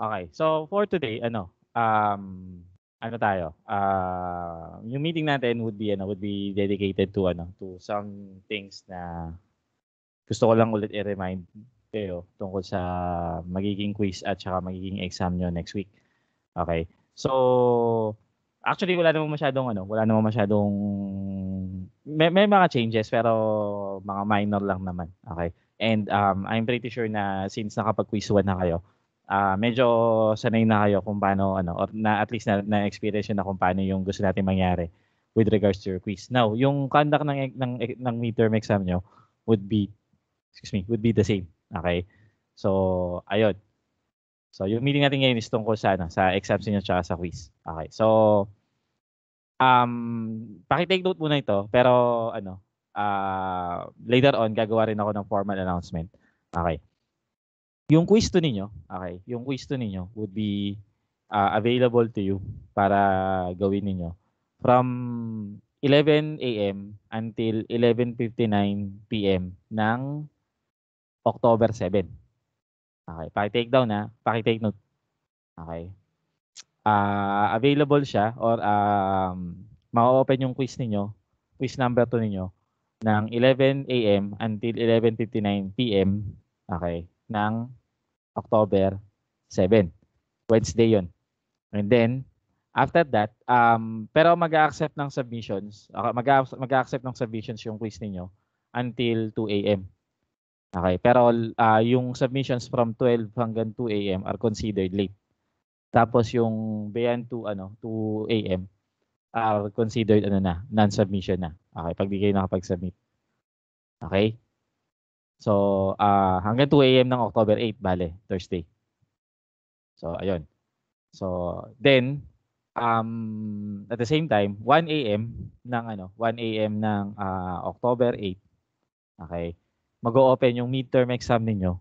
Okay. So for today, ano, um ano tayo? Uh, yung meeting natin would be ano, would be dedicated to ano, to some things na gusto ko lang ulit i-remind kayo tungkol sa magiging quiz at saka magiging exam nyo next week. Okay. So actually wala namang masyadong ano, wala namang masyadong may, may mga changes pero mga minor lang naman. Okay. And um, I'm pretty sure na since nakapag-quiz 1 na kayo, uh, medyo sanay na kayo kung paano ano or na at least na, na experience na kung paano yung gusto natin mangyari with regards to your quiz. Now, yung conduct ng ng ng midterm exam nyo would be excuse me, would be the same. Okay? So, ayun. So, yung meeting natin ngayon is tungkol sa ano, sa exams niyo tsaka sa quiz. Okay. So, um paki-take note muna ito, pero ano, uh, later on gagawa rin ako ng formal announcement. Okay. Yung quiz to ninyo, okay, yung quiz to ninyo would be uh, available to you para gawin ninyo from 11 a.m. until 11.59 p.m. ng October 7. Okay, paki-take down na, paki-take note. Okay. Uh, available siya or um, ma-open yung quiz ninyo, quiz number 2 ninyo ng 11 a.m. until 11.59 p.m. Okay, ng October 7. Wednesday yon. And then, after that, um, pero mag accept ng submissions, ah, mag accept ng submissions yung quiz ninyo until 2 a.m. Okay, pero uh, yung submissions from 12 hanggang 2 a.m. are considered late. Tapos yung beyond 2 ano, 2 a.m. are considered ano na, non-submission na. Okay, pag di kayo nakapag-submit. Okay? So, uh, hanggang 2 a.m. ng October 8, bale, Thursday. So, ayun. So, then, um, at the same time, 1 a.m. ng ano, 1 a.m. ng uh, October 8, okay, mag-o-open yung midterm exam ninyo.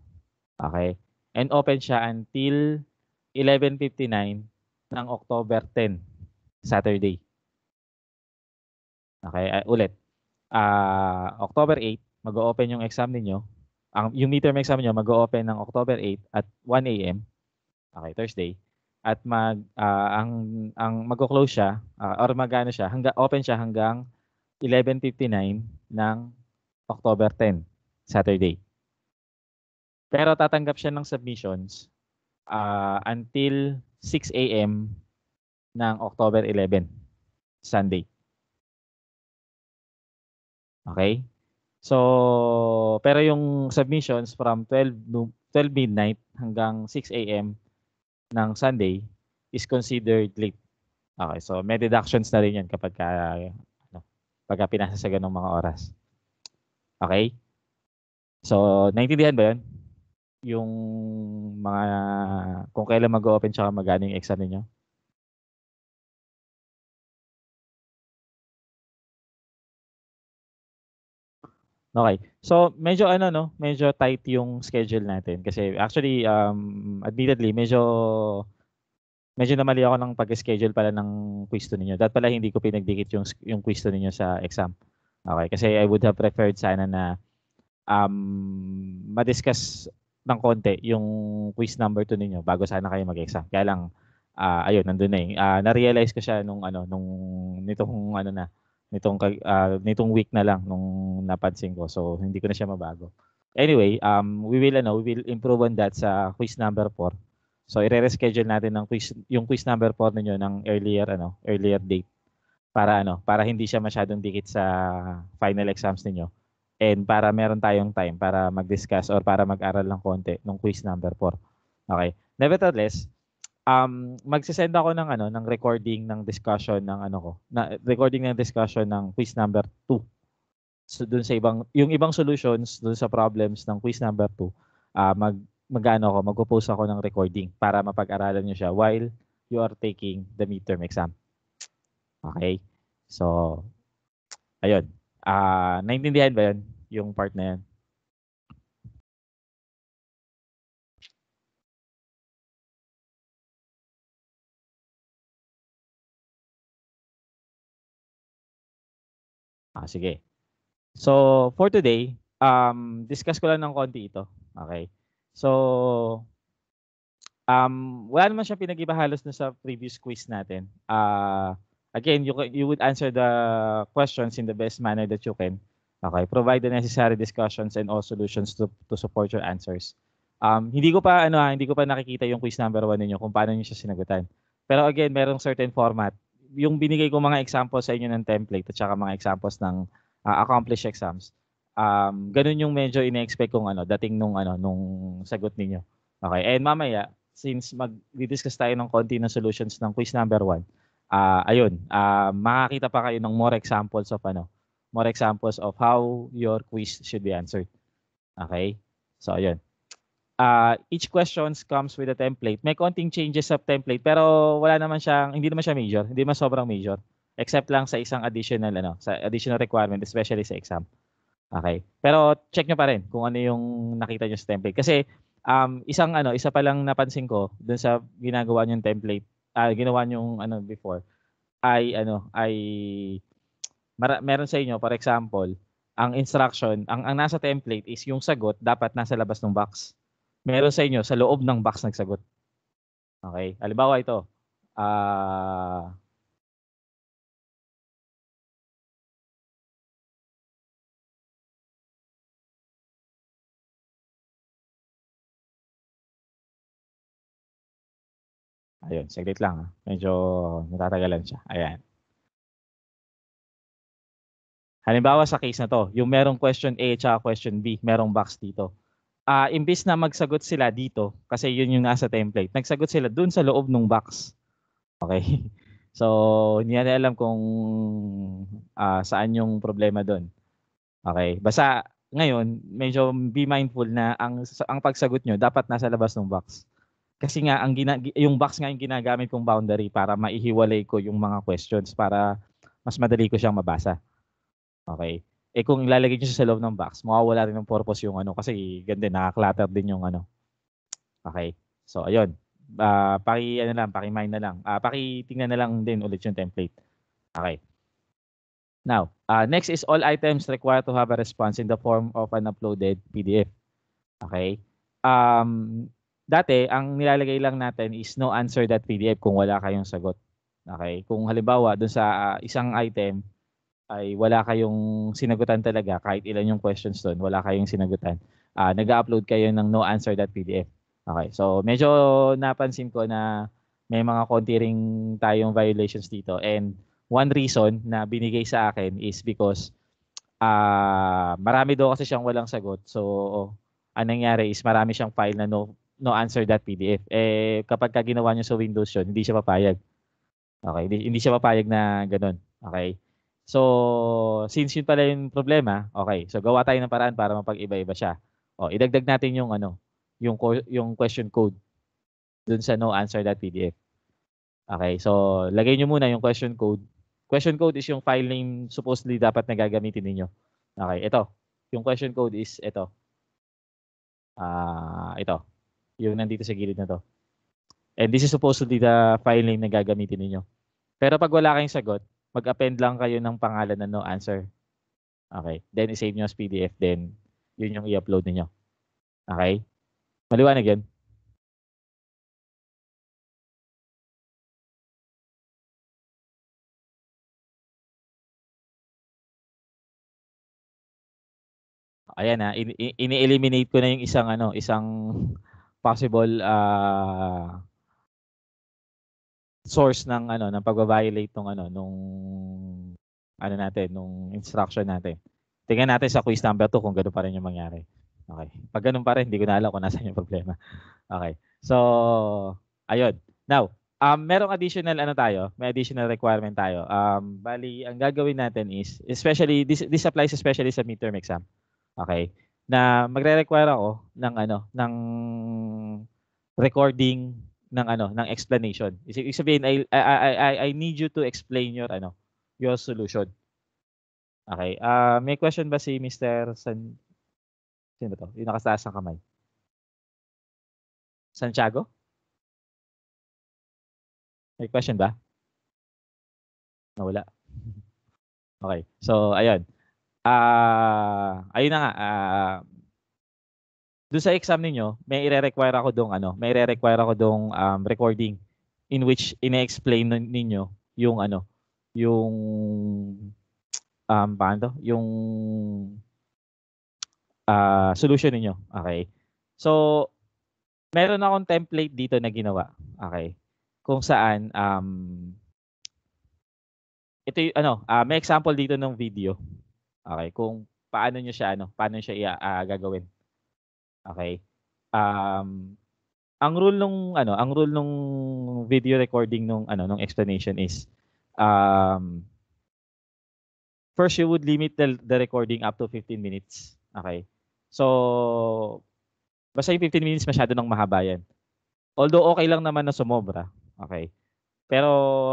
Okay? And open siya until 11.59 ng October 10, Saturday. Okay, uh, ulit. Uh, October 8, mag-o-open yung exam ninyo. Ang, yung midterm exam niyo mag-o-open ng October 8 at 1 AM. Okay, Thursday. At mag uh, ang ang mag-close siya uh, or magano siya hangga, open siya hanggang 11:59 ng October 10, Saturday. Pero tatanggap siya ng submissions uh, until 6 AM ng October 11, Sunday. Okay? So, pero yung submissions from 12, 12 midnight hanggang 6 a.m. ng Sunday is considered late. Okay, so may deductions na rin yan kapag ka, ano, pagka pinasa sa ganong mga oras. Okay? So, naintindihan ba yun? Yung mga, kung kailan mag-open tsaka magano yung exam ninyo? Okay. So, medyo ano no, medyo tight yung schedule natin kasi actually um admittedly medyo medyo namali ako ng pag-schedule pala ng quiz to ninyo. Dapat pala hindi ko pinagdikit yung yung quiz to ninyo sa exam. Okay, kasi I would have preferred sana na um ma-discuss ng konti yung quiz number 2 ninyo bago sana kayo mag-exam. Kaya lang uh, ayun, nandoon na eh. Uh, na-realize ko siya nung ano nung nitong ano na nitong uh, nitong week na lang nung napansin ko. So hindi ko na siya mabago. Anyway, um we will ano, we will improve on that sa quiz number 4. So ire-reschedule natin ng quiz yung quiz number 4 niyo ng earlier ano, earlier date para ano, para hindi siya masyadong dikit sa final exams niyo and para meron tayong time para mag-discuss or para mag-aral ng konti ng quiz number 4. Okay. Nevertheless, um magse-send ako ng ano ng recording ng discussion ng ano ko na recording ng discussion ng quiz number 2 so doon sa ibang yung ibang solutions doon sa problems ng quiz number 2 uh, ah, mag magano ako magpo-post ako ng recording para mapag-aralan niyo siya while you are taking the midterm exam okay so ayun ah uh, naintindihan ba yun yung part na 'yan Ah, sige. So, for today, um, discuss ko lang ng konti ito. Okay. So, um, wala naman siya pinag-iba na sa previous quiz natin. Uh, again, you, you would answer the questions in the best manner that you can. Okay. Provide the necessary discussions and all solutions to, to support your answers. Um, hindi ko pa ano ha, ah, hindi ko pa nakikita yung quiz number 1 ninyo kung paano niyo siya sinagutan. Pero again, merong certain format yung binigay ko mga examples sa inyo ng template at saka mga examples ng uh, accomplished exams, um, ganun yung medyo ina-expect kong ano, dating nung, ano, nung sagot ninyo. Okay, and mamaya, since mag-discuss tayo ng konti ng solutions ng quiz number 1, uh, ah, ayun, uh, makakita pa kayo ng more examples of ano, more examples of how your quiz should be answered. Okay? So, ayun uh, each questions comes with a template. May konting changes sa template pero wala naman siyang hindi naman siya major, hindi naman sobrang major except lang sa isang additional ano, sa additional requirement especially sa exam. Okay. Pero check nyo pa rin kung ano yung nakita nyo sa template kasi um, isang ano, isa pa lang napansin ko dun sa ginagawa yung template, uh, ginawa yung ano before ay ano, ay mar- meron sa inyo for example, ang instruction, ang, ang nasa template is yung sagot dapat nasa labas ng box meron sa inyo sa loob ng box nagsagot. Okay? Alibawa ito. Ah... Uh, Ayun, saglit lang. Ah. Medyo natatagalan siya. Ayan. Halimbawa sa case na to, yung merong question A at question B, merong box dito uh, imbis na magsagot sila dito, kasi yun yung nasa template, nagsagot sila dun sa loob ng box. Okay? So, hindi na alam kung uh, saan yung problema doon. Okay? Basta, ngayon, medyo be mindful na ang, ang pagsagot nyo dapat nasa labas ng box. Kasi nga, ang gina, yung box nga yung ginagamit kong boundary para maihiwalay ko yung mga questions para mas madali ko siyang mabasa. Okay? eh kung ilalagay niyo siya sa loob ng box, mawawala rin ng purpose yung ano kasi ganda nakaklutter din yung ano. Okay. So ayun. Uh, paki ano lang, paki mind na lang. Uh, paki tingnan na lang din ulit yung template. Okay. Now, uh, next is all items required to have a response in the form of an uploaded PDF. Okay? Um, dati, ang nilalagay lang natin is no answer that PDF kung wala kayong sagot. Okay? Kung halimbawa, dun sa uh, isang item, ay wala kayong sinagutan talaga, kahit ilan yung questions doon, wala kayong sinagutan, uh, ah, nag-upload kayo ng no noanswer.pdf. Okay, so medyo napansin ko na may mga konti ring tayong violations dito. And one reason na binigay sa akin is because uh, marami daw kasi siyang walang sagot. So, ang nangyari is marami siyang file na no, no answer.pdf. Eh, kapag ka ginawa niyo sa Windows yon hindi siya papayag. Okay, hindi, hindi siya papayag na ganun. Okay. So, since yun pala yung problema, okay. So, gawa tayo ng paraan para mapag-iba-iba siya. O, idagdag natin yung ano, yung yung question code dun sa no answer.pdf. Okay, so lagay niyo muna yung question code. Question code is yung file name supposedly dapat na gagamitin niyo. Okay, ito. Yung question code is ito. Ah, uh, ito. Yung nandito sa gilid na to. And this is supposedly the file name na gagamitin niyo. Pero pag wala kayong sagot, mag-append lang kayo ng pangalan na no answer. Okay. Then, i-save nyo as PDF. Then, yun yung i-upload niyo Okay? Maliwanag yan? Ayan ha, ah, ini-eliminate ko na yung isang ano, isang possible uh, source ng ano ng pagva-violate ng ano nung ano natin nung instruction natin. Tingnan natin sa quiz number 2 kung gano'n pa rin yung mangyari. Okay. Pag ganun pa rin, hindi ko na alam kung nasaan yung problema. Okay. So, ayun. Now, um, merong additional ano tayo, may additional requirement tayo. Um, bali, ang gagawin natin is, especially, this, this applies especially sa midterm exam. Okay? Na magre-require ako ng ano, ng recording ng ano ng explanation. Ibig sabihin I, I I I need you to explain your ano your solution. Okay. Uh, may question ba si Mr. San Sino to? Yung nakasaas ng kamay. Santiago? May question ba? Nawala. Okay. So, ayun. Ah, uh, ayun na nga. Uh, doon sa exam ninyo, may i-require ako dong ano, may i-require ako dong um, recording in which ine-explain ninyo yung ano, yung um paano Yung uh, solution ninyo. Okay. So meron akong template dito na ginawa. Okay. Kung saan um ito yung, ano, uh, may example dito ng video. Okay, kung paano niyo siya ano, paano niyo siya uh, gagawin. Okay? Um, ang rule nung ano, ang rule nung video recording nung ano, nung explanation is um, first you would limit the, the recording up to 15 minutes. Okay? So basta yung 15 minutes masyado nang mahaba yan. Although okay lang naman na sumobra. Okay? Pero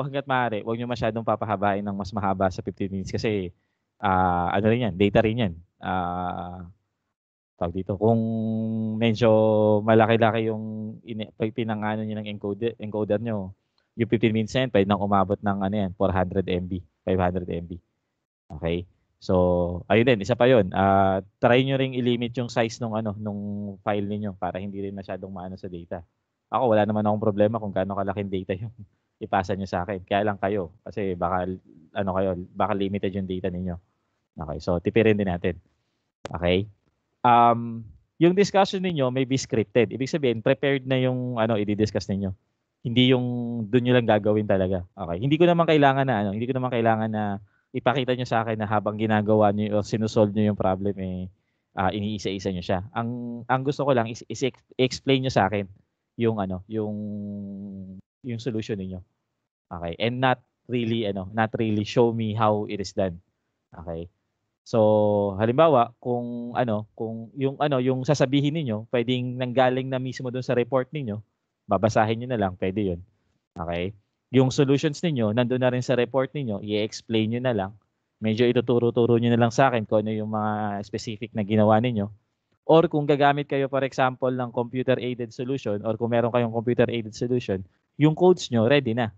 hanggat maaari, huwag niyo masyadong papahabain ng mas mahaba sa 15 minutes kasi uh, ano rin yan, data rin yan. Uh, tawag dito, kung medyo malaki-laki yung in, pinangano niyo ng encoder, encoder niyo, yung 15 minutes na pwede nang umabot ng ano yan, 400 MB, 500 MB. Okay? So, ayun din, isa pa yon Uh, ah, try niyo ring i-limit yung size nung, ano, nung file niyo para hindi rin masyadong maano sa data. Ako, wala naman akong problema kung gaano kalaking data yung ipasa niyo sa akin. Kaya lang kayo, kasi baka, ano kayo, baka limited yung data niyo Okay, so tipirin din natin. Okay? um, yung discussion ninyo may be scripted. Ibig sabihin, prepared na yung ano, i-discuss ninyo. Hindi yung doon nyo lang gagawin talaga. Okay. Hindi ko naman kailangan na ano, hindi ko naman kailangan na ipakita nyo sa akin na habang ginagawa nyo o sinusolve nyo yung problem eh uh, iniisa-isa nyo siya. Ang ang gusto ko lang is, is explain nyo sa akin yung ano, yung yung solution niyo. Okay. And not really ano, not really show me how it is done. Okay. So, halimbawa, kung ano, kung yung ano, yung sasabihin niyo, pwedeng nanggaling na mismo doon sa report niyo, babasahin niyo na lang, pwede 'yun. Okay? Yung solutions niyo nandoon na rin sa report niyo, i-explain niyo na lang. Medyo ituturo-turo niyo na lang sa akin kung ano yung mga specific na ginawa niyo. Or kung gagamit kayo for example ng computer aided solution or kung meron kayong computer aided solution, yung codes niyo ready na.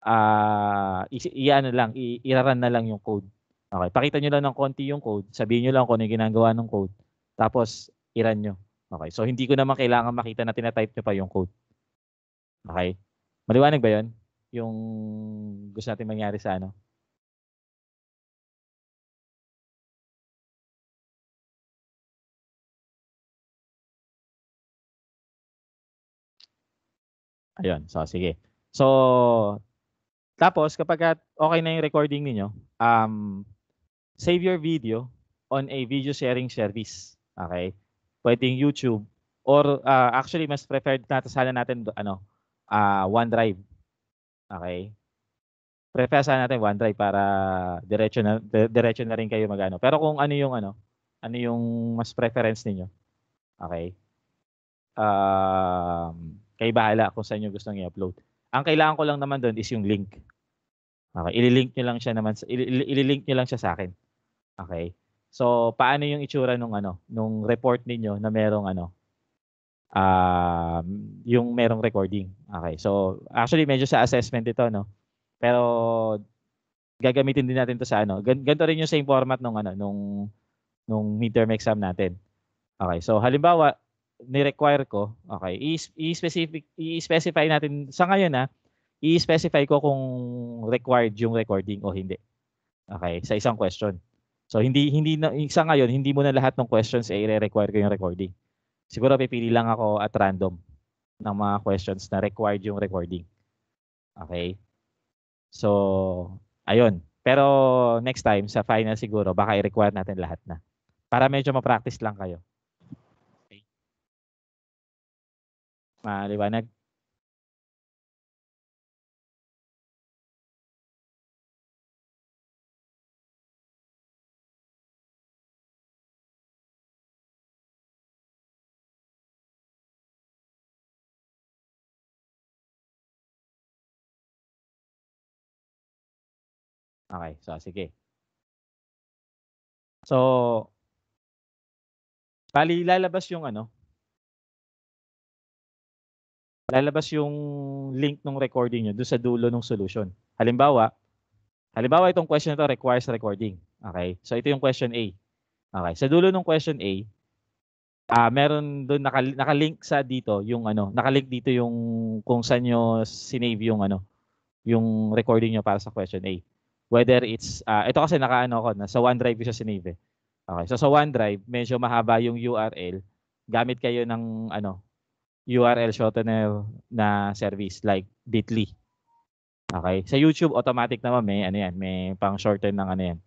Ah, uh, i-ano lang, i-run na lang yung code Okay, pakita nyo lang ng konti yung code. Sabihin nyo lang kung ano yung ginagawa ng code. Tapos, i-run nyo. Okay, so hindi ko naman kailangan makita na tinatype nyo pa yung code. Okay? Maliwanag ba yon Yung gusto natin mangyari sa ano? Ayun, so sige. So, tapos kapag okay na yung recording niyo, um, save your video on a video sharing service. Okay? Pwedeng YouTube or uh, actually mas preferred natin sana natin ano uh, OneDrive. Okay? Prefer sana natin OneDrive para diretso na diretso na rin kayo magano. Pero kung ano yung ano, ano yung mas preference niyo. Okay? Um, kay bahala kung saan niyo gustong i-upload. Ang kailangan ko lang naman doon is yung link. Okay, ililink niyo lang siya naman sa ililink niyo lang siya sa akin. Okay. So, paano yung itsura nung ano, nung report ninyo na merong ano, um, yung merong recording. Okay. So, actually medyo sa assessment ito, no. Pero gagamitin din natin 'to sa ano. Ganito rin yung same format nung ano, nung nung midterm exam natin. Okay. So, halimbawa, ni-require ko, okay, i-specific i-specify natin sa ngayon na ah, i-specify ko kung required yung recording o hindi. Okay, sa isang question. So hindi hindi na isa ngayon hindi mo na lahat ng questions ay eh, require ko yung recording. Siguro pipili lang ako at random ng mga questions na required yung recording. Okay? So ayun. Pero next time sa final siguro baka i-require natin lahat na. Para medyo ma-practice lang kayo. Okay. Maliwanag? Ah, Okay, so sige. So, bali lalabas yung ano, lalabas yung link ng recording nyo doon sa dulo ng solution. Halimbawa, halimbawa itong question na to requires recording. Okay? So ito yung question A. Okay, sa dulo ng question A, ah uh, meron doon naka, nakalink sa dito yung ano, nakalink dito yung kung saan nyo sinave yung ano, yung recording nyo para sa question A. Whether it's, uh, ito kasi nakaano ko na, sa OneDrive siya sinave. Okay, so sa OneDrive, medyo mahaba yung URL. Gamit kayo ng ano, URL shortener na service like Bitly. Okay, sa YouTube automatic naman may ano yan, may pang shorten ng ano yan.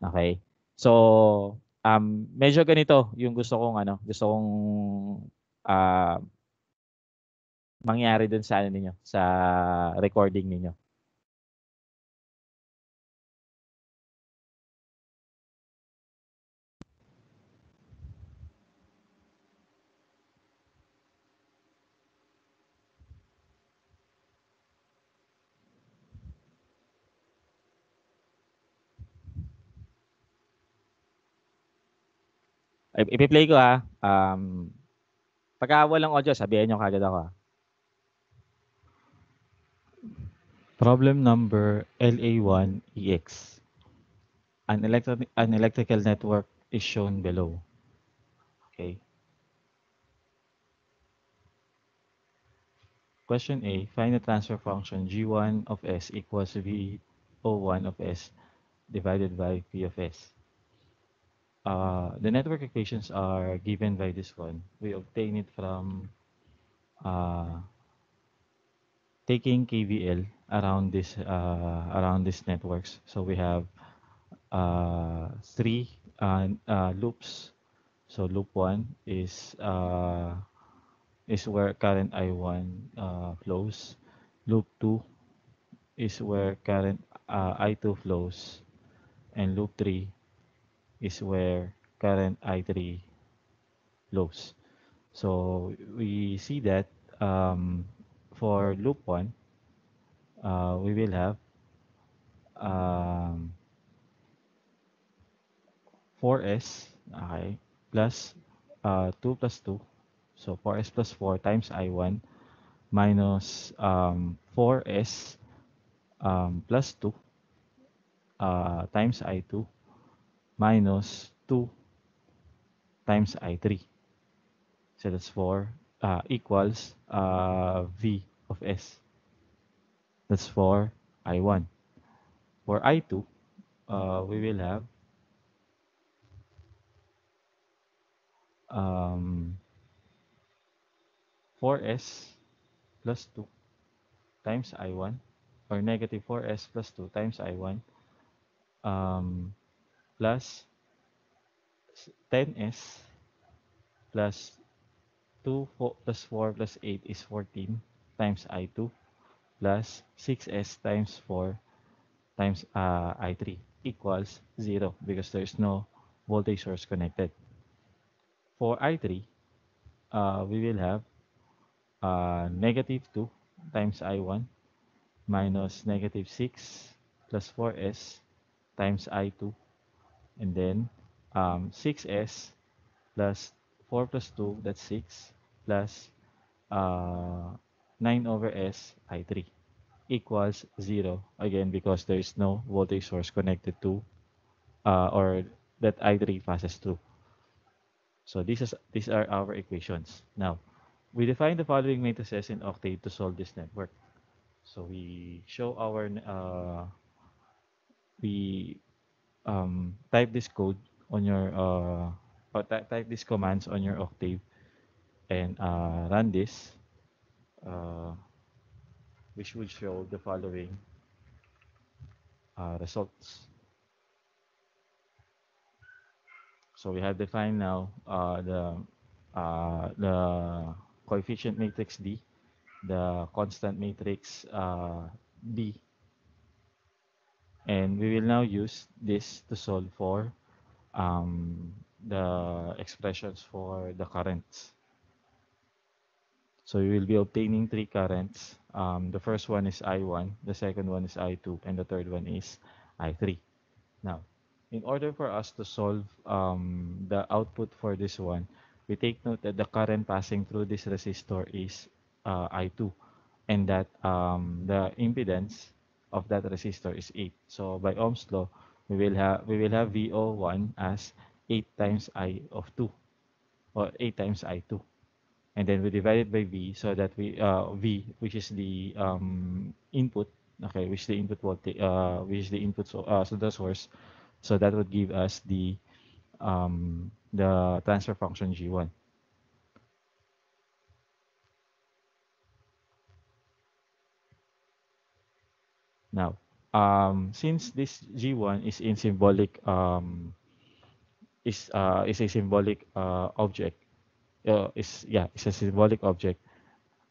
Okay. So, um medyo ganito yung gusto kong ano, gusto kong uh, mangyari dun sa ano ninyo, sa recording ninyo. Ipi-play ko ha. Ah. Um, pagka walang audio, sabihin nyo kagad ako ha. Ah. Problem number LA1EX. E an, electri- an electrical network is shown below. Okay. Question A. Find the transfer function G1 of S equals V01 of S divided by P of S. Uh, the network equations are given by this one. We obtain it from uh, taking KVL around this uh, around these networks. So we have uh, three uh, loops. So loop one is is where current I1 flows. Loop two is where current I2 flows, and loop three is where current I3 lows. So we see that um, for loop 1, uh, we will have um, 4s okay, plus, uh, 2 plus 2. So 4s plus 4 times i1 minus um, 4s um, plus 2 uh, times i2 minus 2 times I3. So that's 4 uh, equals uh, V of S. That's for I1. For I2, uh, we will have um, 4S plus 2 times I1 or negative 4S plus 2 times I1 um, plus 10s plus 2 4, plus 4 plus 8 is 14 times i2 plus 6s times 4 times uh, i3 equals 0 because there's no voltage source connected. For i3, uh, we will have uh, negative 2 times i1 minus negative 6 plus 4s times i2 and then um, 6s plus 4 plus 2 that's 6 plus uh, 9 over s i 3 equals 0 again because there is no voltage source connected to uh, or that i3 passes through so this is these are our equations now we define the following matrices in octave to solve this network so we show our uh, we um, type this code on your uh, or uh, type these commands on your Octave and uh, run this, uh, which would show the following uh, results. So we have defined now uh, the uh, the coefficient matrix D, the constant matrix B, and we will now use this to solve for um, the expressions for the currents. So we will be obtaining three currents. Um, the first one is I1, the second one is I2, and the third one is I3. Now, in order for us to solve um, the output for this one, we take note that the current passing through this resistor is uh, I2 and that um, the impedance of that resistor is 8. So by Ohm's law, we will have we will have VO1 as 8 times I of 2 or 8 times I2. And then we divide it by V so that we uh, V which is the um, input okay which the input voltage uh, which is the input so, uh, so the source so that would give us the um, the transfer function G1. Now, um, since this G1 is in symbolic um, is uh, is a symbolic uh, object, uh, is yeah, it's a symbolic object.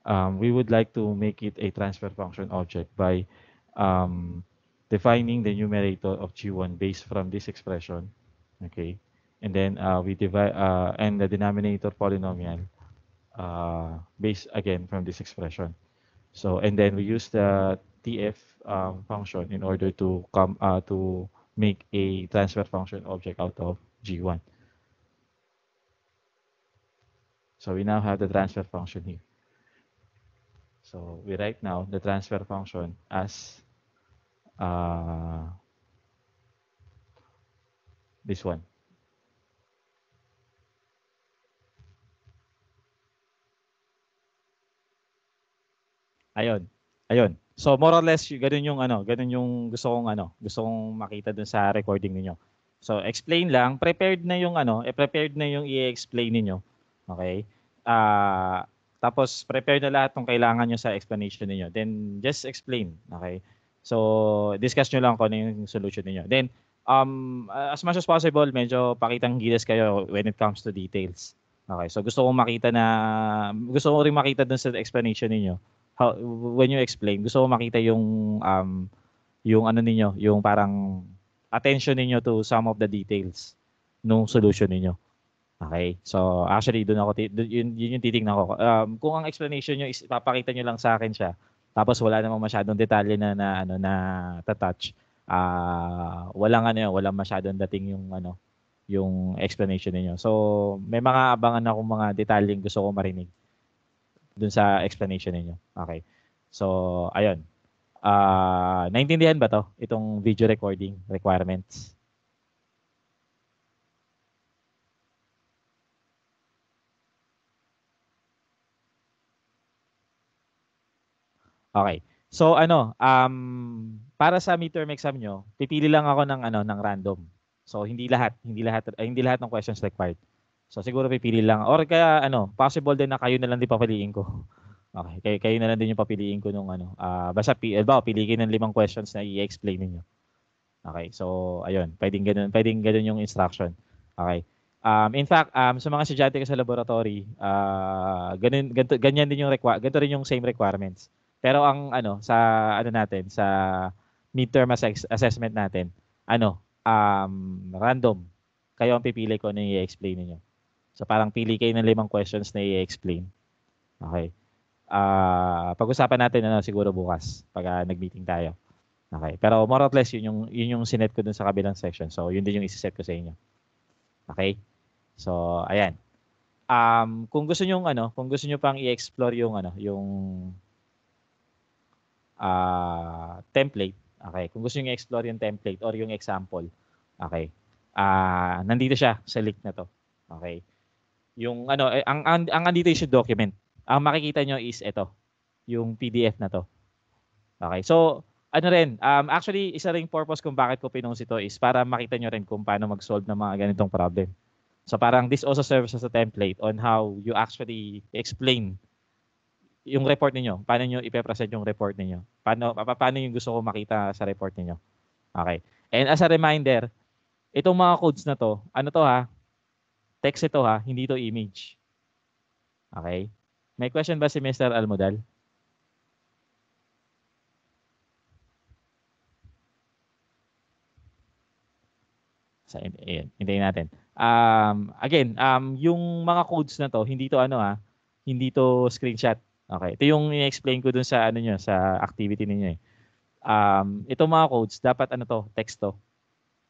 Um, we would like to make it a transfer function object by um, defining the numerator of G1 based from this expression, okay, and then uh, we divide uh, and the denominator polynomial uh, based again from this expression. So and then we use the TF um, function in order to come uh, to make a transfer function object out of G1. So we now have the transfer function here. So we write now the transfer function as uh, this one. Ayon, ayon. So more or less ganun yung ano, ganun yung gusto kong ano, gusto kong makita dun sa recording niyo. So explain lang, prepared na yung ano, eh prepared na yung i-explain niyo. Okay? Ah uh, tapos prepare na lahat ng kailangan niyo sa explanation niyo. Then just explain, okay? So discuss niyo lang kung ano yung solution niyo. Then um as much as possible, medyo pakitang gilas kayo when it comes to details. Okay, so gusto kong makita na gusto ko rin makita dun sa explanation niyo how, when you explain, gusto ko makita yung um yung ano niyo, yung parang attention niyo to some of the details nung solution niyo. Okay? So actually doon ako doon, yun, yun yung titingnan ko. Um, kung ang explanation niyo is ipapakita niyo lang sa akin siya, tapos wala namang masyadong detalye na na ano na ta-touch. Ah, uh, walang ano yun, walang masyadong dating yung ano yung explanation niyo. So may mga abangan akong mga detalyeng gusto ko marinig dun sa explanation ninyo. Okay. So, ayun. Uh, naintindihan ba to? Itong video recording requirements? Okay. So ano, um, para sa midterm exam nyo, pipili lang ako ng ano ng random. So hindi lahat, hindi lahat uh, hindi lahat ng questions required. So siguro pipili lang. Or kaya ano, possible din na kayo na lang din papiliin ko. Okay, kayo, kayo na lang din yung papiliin ko nung ano. Uh, basta, ba, piliin ng limang questions na i-explain niyo. Okay, so ayun, pwedeng ganun, pwedeng ganun yung instruction. Okay. Um, in fact, um, sa mga estudyante ko sa laboratory, uh, ganun, ganito, ganyan din yung requ- ganito rin yung same requirements. Pero ang ano sa ano natin sa midterm ass- assessment natin, ano, um, random. Kayo ang pipili ko ano i-explain niyo. So parang pili kayo ng limang questions na i-explain. Okay. Uh, pag-usapan natin ano siguro bukas pag uh, nag-meeting tayo. Okay. Pero more or less yun yung yun yung sinet ko dun sa kabilang section. So yun din yung i-set ko sa inyo. Okay? So ayan. Um, kung gusto niyo ano, kung gusto niyo pang i-explore yung ano, yung uh, template, okay. Kung gusto niyo i-explore yung template or yung example, okay. Ah, uh, nandito siya sa link na to. Okay. Yung ano, eh, ang, ang, ang annotation document, ang makikita nyo is ito, yung PDF na to. Okay, so ano rin, um, actually, isa ring purpose kung bakit ko pinose ito is para makita nyo rin kung paano mag-solve ng mga ganitong problem. So parang this also serves as a template on how you actually explain yung report niyo Paano niyo ipe-present yung report niyo Paano, pa, paano yung gusto ko makita sa report niyo Okay. And as a reminder, itong mga codes na to, ano to ha, Text ito ha, hindi ito image. Okay? May question ba si Mr. Almodal? Sa ayan, hintayin natin. Um, again, um, yung mga codes na to, hindi to ano ha, hindi to screenshot. Okay, ito yung i-explain ko dun sa ano niyo, sa activity niyo eh. Um, ito mga codes, dapat ano to, text to.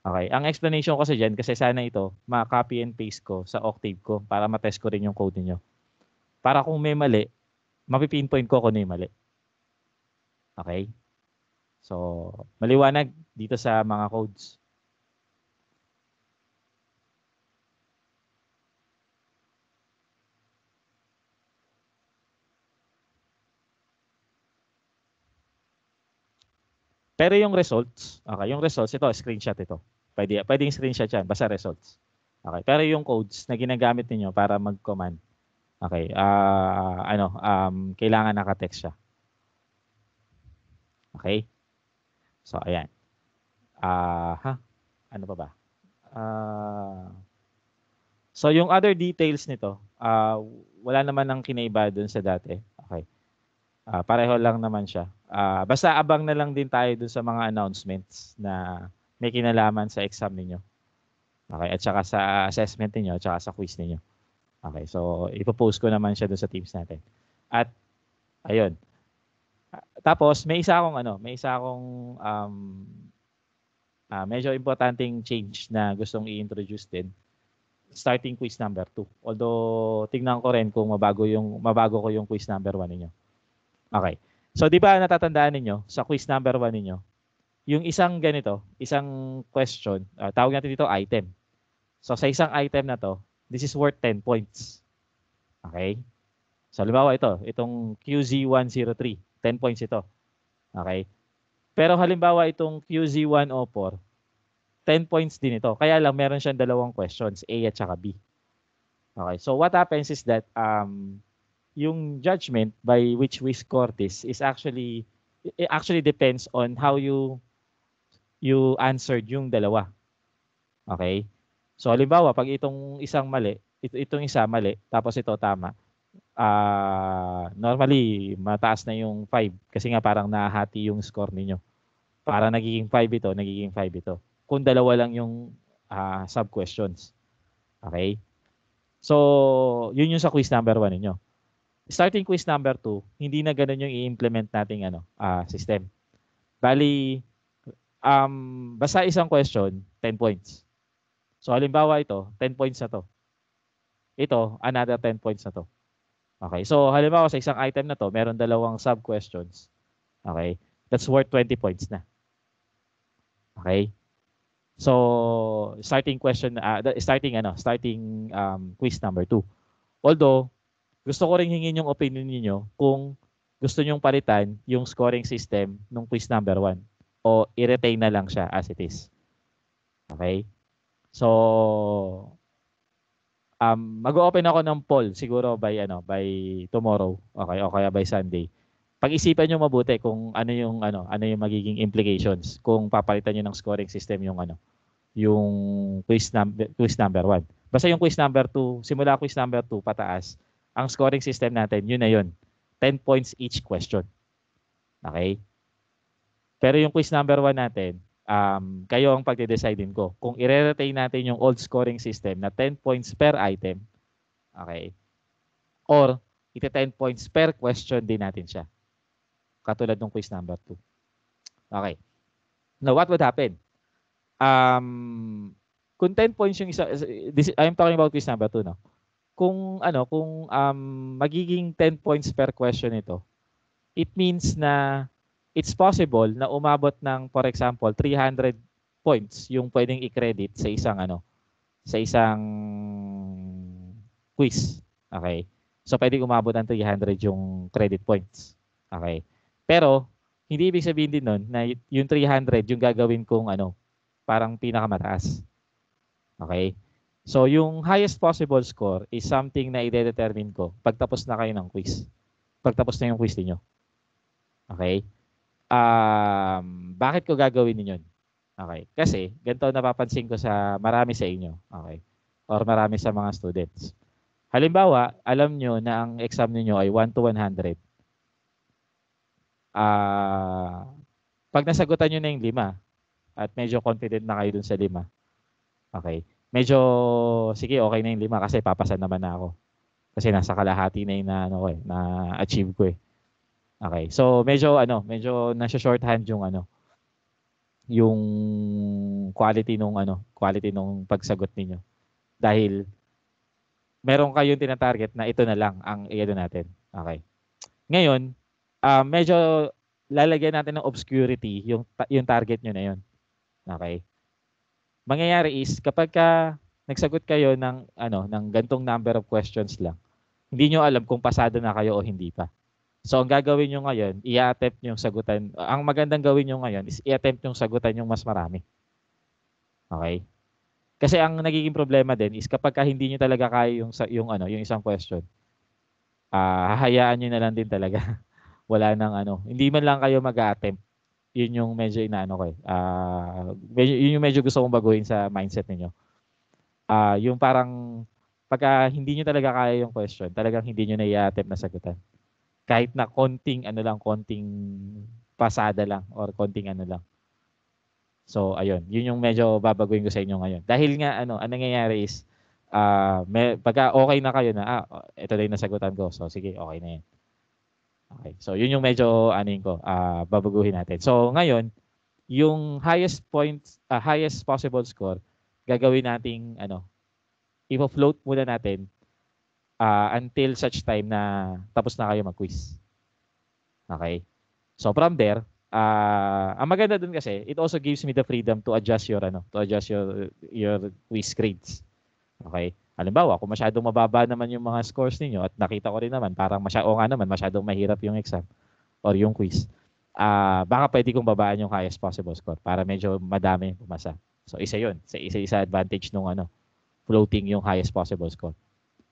Okay. Ang explanation ko sa dyan, kasi sana ito, ma-copy and paste ko sa Octave ko para matest ko rin yung code niyo. Para kung may mali, mapipinpoint ko kung ano yung mali. Okay? So, maliwanag dito sa mga codes. Pero yung results, okay, yung results, ito, screenshot ito. Pwede, pwedeng screenshot yan, basta results. Okay, pero yung codes na ginagamit niyo para mag-command, okay, uh, ano, um, kailangan naka-text siya. Okay? So, ayan. Ah, uh, ha? Ano pa ba? Ah... Uh, So yung other details nito, uh, wala naman ng kinaiba dun sa dati. Okay. Uh, pareho lang naman siya. Uh, basta abang na lang din tayo dun sa mga announcements na may kinalaman sa exam niyo. Okay, at saka sa assessment niyo at saka sa quiz niyo. Okay, so ipo-post ko naman siya dun sa teams natin. At ayun. Tapos may isa akong ano, may isa akong um, uh, medyo importanteng change na gustong i-introduce din starting quiz number 2. Although tingnan ko rin kung mabago yung mabago ko yung quiz number 1 niyo. Okay. So, di ba natatandaan ninyo sa quiz number 1 ninyo, yung isang ganito, isang question, uh, tawag natin dito item. So, sa isang item na to, this is worth 10 points. Okay? So, halimbawa ito, itong QZ103, 10 points ito. Okay? Pero halimbawa itong QZ104, 10 points din ito. Kaya lang meron siyang dalawang questions, A at saka B. Okay, so what happens is that um, yung judgment by which we score this is actually it actually depends on how you you answered yung dalawa. Okay? So halimbawa pag itong isang mali, it, itong isa mali tapos ito tama. Uh, normally mataas na yung 5 kasi nga parang nahati yung score niyo. Para nagiging 5 ito, nagiging 5 ito. Kung dalawa lang yung uh, ah, sub questions. Okay? So, yun yung sa quiz number 1 niyo starting quiz number 2, hindi na ganun yung i-implement nating ano, uh, system. Bali, um, basta isang question, 10 points. So halimbawa ito, 10 points na to. Ito, another 10 points na to. Okay, so halimbawa sa isang item na to, meron dalawang sub-questions. Okay, that's worth 20 points na. Okay? So, starting question, uh, starting ano, starting um, quiz number 2. Although, gusto ko ring hingin yung opinion ninyo kung gusto nyong palitan yung scoring system nung quiz number 1 o i-retain na lang siya as it is. Okay? So um mag-open ako ng poll siguro by ano by tomorrow okay o kaya by Sunday. Pag-isipan niyo mabuti kung ano yung ano ano yung magiging implications kung papalitan niyo ng scoring system yung ano yung quiz number quiz number 1. Basta yung quiz number 2, simula quiz number 2 pataas, ang scoring system natin, yun na yun. 10 points each question. Okay? Pero yung quiz number 1 natin, um, kayo ang pagde-decide ko. Kung i-retain natin yung old scoring system na 10 points per item, okay, or ite 10 points per question din natin siya. Katulad ng quiz number 2. Okay. Now, what would happen? Um, kung 10 points yung isa, this, I'm talking about quiz number 2, no? kung ano, kung um, magiging 10 points per question ito, it means na it's possible na umabot ng for example 300 points yung pwedeng i-credit sa isang ano, sa isang quiz. Okay. So pwedeng umabot ng 300 yung credit points. Okay. Pero hindi ibig sabihin din nun na yung 300 yung gagawin kong ano, parang pinakamataas. Okay? So, yung highest possible score is something na i-determine ko pagtapos na kayo ng quiz. Pagtapos na yung quiz niyo. Okay? Um, bakit ko gagawin yun? Okay. Kasi, ganito napapansin ko sa marami sa inyo. Okay. Or marami sa mga students. Halimbawa, alam nyo na ang exam niyo ay 1 to 100. Uh, ah, pag nasagutan nyo na yung lima, at medyo confident na kayo dun sa lima, okay, medyo, sige, okay na yung lima kasi papasan naman na ako. Kasi nasa kalahati na yung ano eh, na achieve ko eh. Okay. So, medyo, ano, medyo nasa shorthand yung, ano, yung quality nung, ano, quality nung pagsagot niyo. Dahil, meron kayong tinatarget na ito na lang ang iyan natin. Okay. Ngayon, uh, medyo lalagyan natin ng obscurity yung, yung target niyo na yun. Okay mangyayari is kapag ka nagsagot kayo ng ano ng gantong number of questions lang, hindi nyo alam kung pasado na kayo o hindi pa. So ang gagawin nyo ngayon, i-attempt yung sagutan. Ang magandang gawin nyo ngayon is i-attempt yung sagutan yung mas marami. Okay? Kasi ang nagiging problema din is kapag ka hindi nyo talaga kaya yung, yung, ano, yung isang question, uh, hahayaan nyo na lang din talaga. Wala nang ano. Hindi man lang kayo mag-attempt yun yung medyo inaano ko eh. Uh, medyo, yun yung medyo gusto kong baguhin sa mindset ninyo. Uh, yung parang pagka hindi nyo talaga kaya yung question, talagang hindi nyo na na sagutan. Kahit na konting ano lang, konting pasada lang or konting ano lang. So, ayun. Yun yung medyo babaguhin ko sa inyo ngayon. Dahil nga, ano, ang nangyayari is, uh, ah, may, pagka okay na kayo na, ah, ito na yung nasagutan ko. So, sige, okay na yan. Okay. So, yun yung medyo ano ko, uh, babaguhin natin. So, ngayon, yung highest point, uh, highest possible score, gagawin nating ano, i-float muna natin uh, until such time na tapos na kayo mag-quiz. Okay? So from there, uh, ang maganda dun kasi, it also gives me the freedom to adjust your ano, to adjust your your quiz grades. Okay? Halimbawa, kung masyadong mababa naman yung mga scores ninyo at nakita ko rin naman, parang masya o nga naman, masyadong mahirap yung exam or yung quiz. Uh, baka pwede kong babaan yung highest possible score para medyo madami pumasa. So isa yun. Sa isa-isa advantage nung ano, floating yung highest possible score.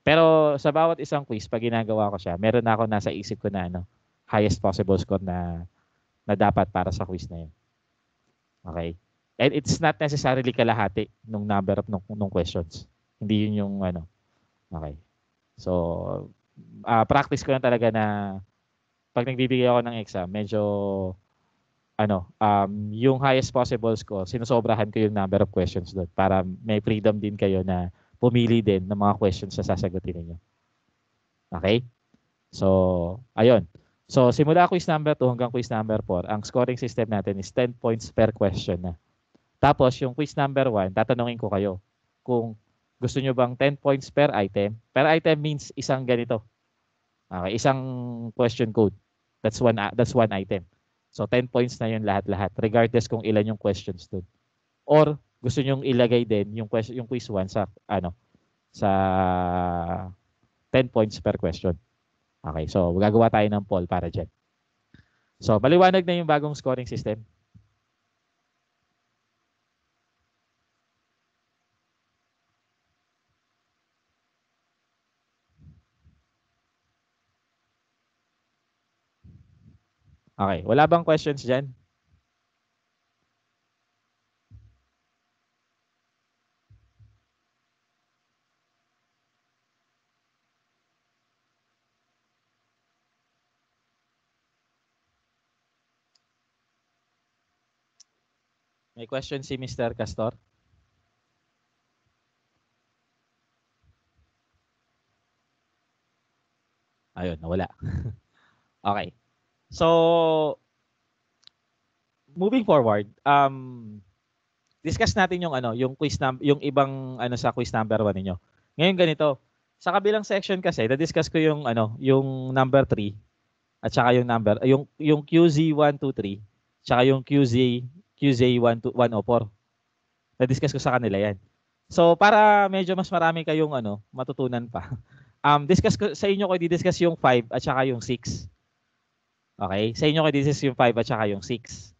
Pero sa bawat isang quiz, pag ginagawa ko siya, meron na ako nasa isip ko na ano, highest possible score na na dapat para sa quiz na yun. Okay? And it's not necessarily kalahati nung number of nung, nung questions. Hindi yun yung ano. Okay. So, uh, practice ko lang talaga na pag nagbibigay ako ng exam, medyo ano, um, yung highest possible ko, sinusobrahan ko yung number of questions doon para may freedom din kayo na pumili din ng mga questions na sasagutin niyo. Okay? So, ayun. So, simula quiz number 2 hanggang quiz number 4, ang scoring system natin is 10 points per question na. Tapos, yung quiz number 1, tatanungin ko kayo kung gusto nyo bang 10 points per item? Per item means isang ganito. Okay, isang question code. That's one uh, that's one item. So 10 points na 'yon lahat-lahat regardless kung ilan yung questions doon. Or gusto niyo ilagay din yung question yung quiz 1 sa ano sa 10 points per question. Okay, so gagawa tayo ng poll para diyan. So, maliwanag na yung bagong scoring system. Okay. Wala bang questions dyan? May question si Mr. Castor? Ayun, nawala. okay. So, moving forward, um, discuss natin yung ano, yung quiz num- yung ibang ano sa quiz number 1 niyo. Ngayon ganito, sa kabilang section kasi, na-discuss ko yung ano, yung number 3 at saka yung number, ah, yung yung QZ123 saka yung QZ QZ104. Na-discuss ko sa kanila 'yan. So para medyo mas marami kayong ano, matutunan pa. Um discuss ko sa inyo ko i-discuss yung 5 at saka yung 6. Okay? Sa inyo, this is yung 5 at saka yung 6.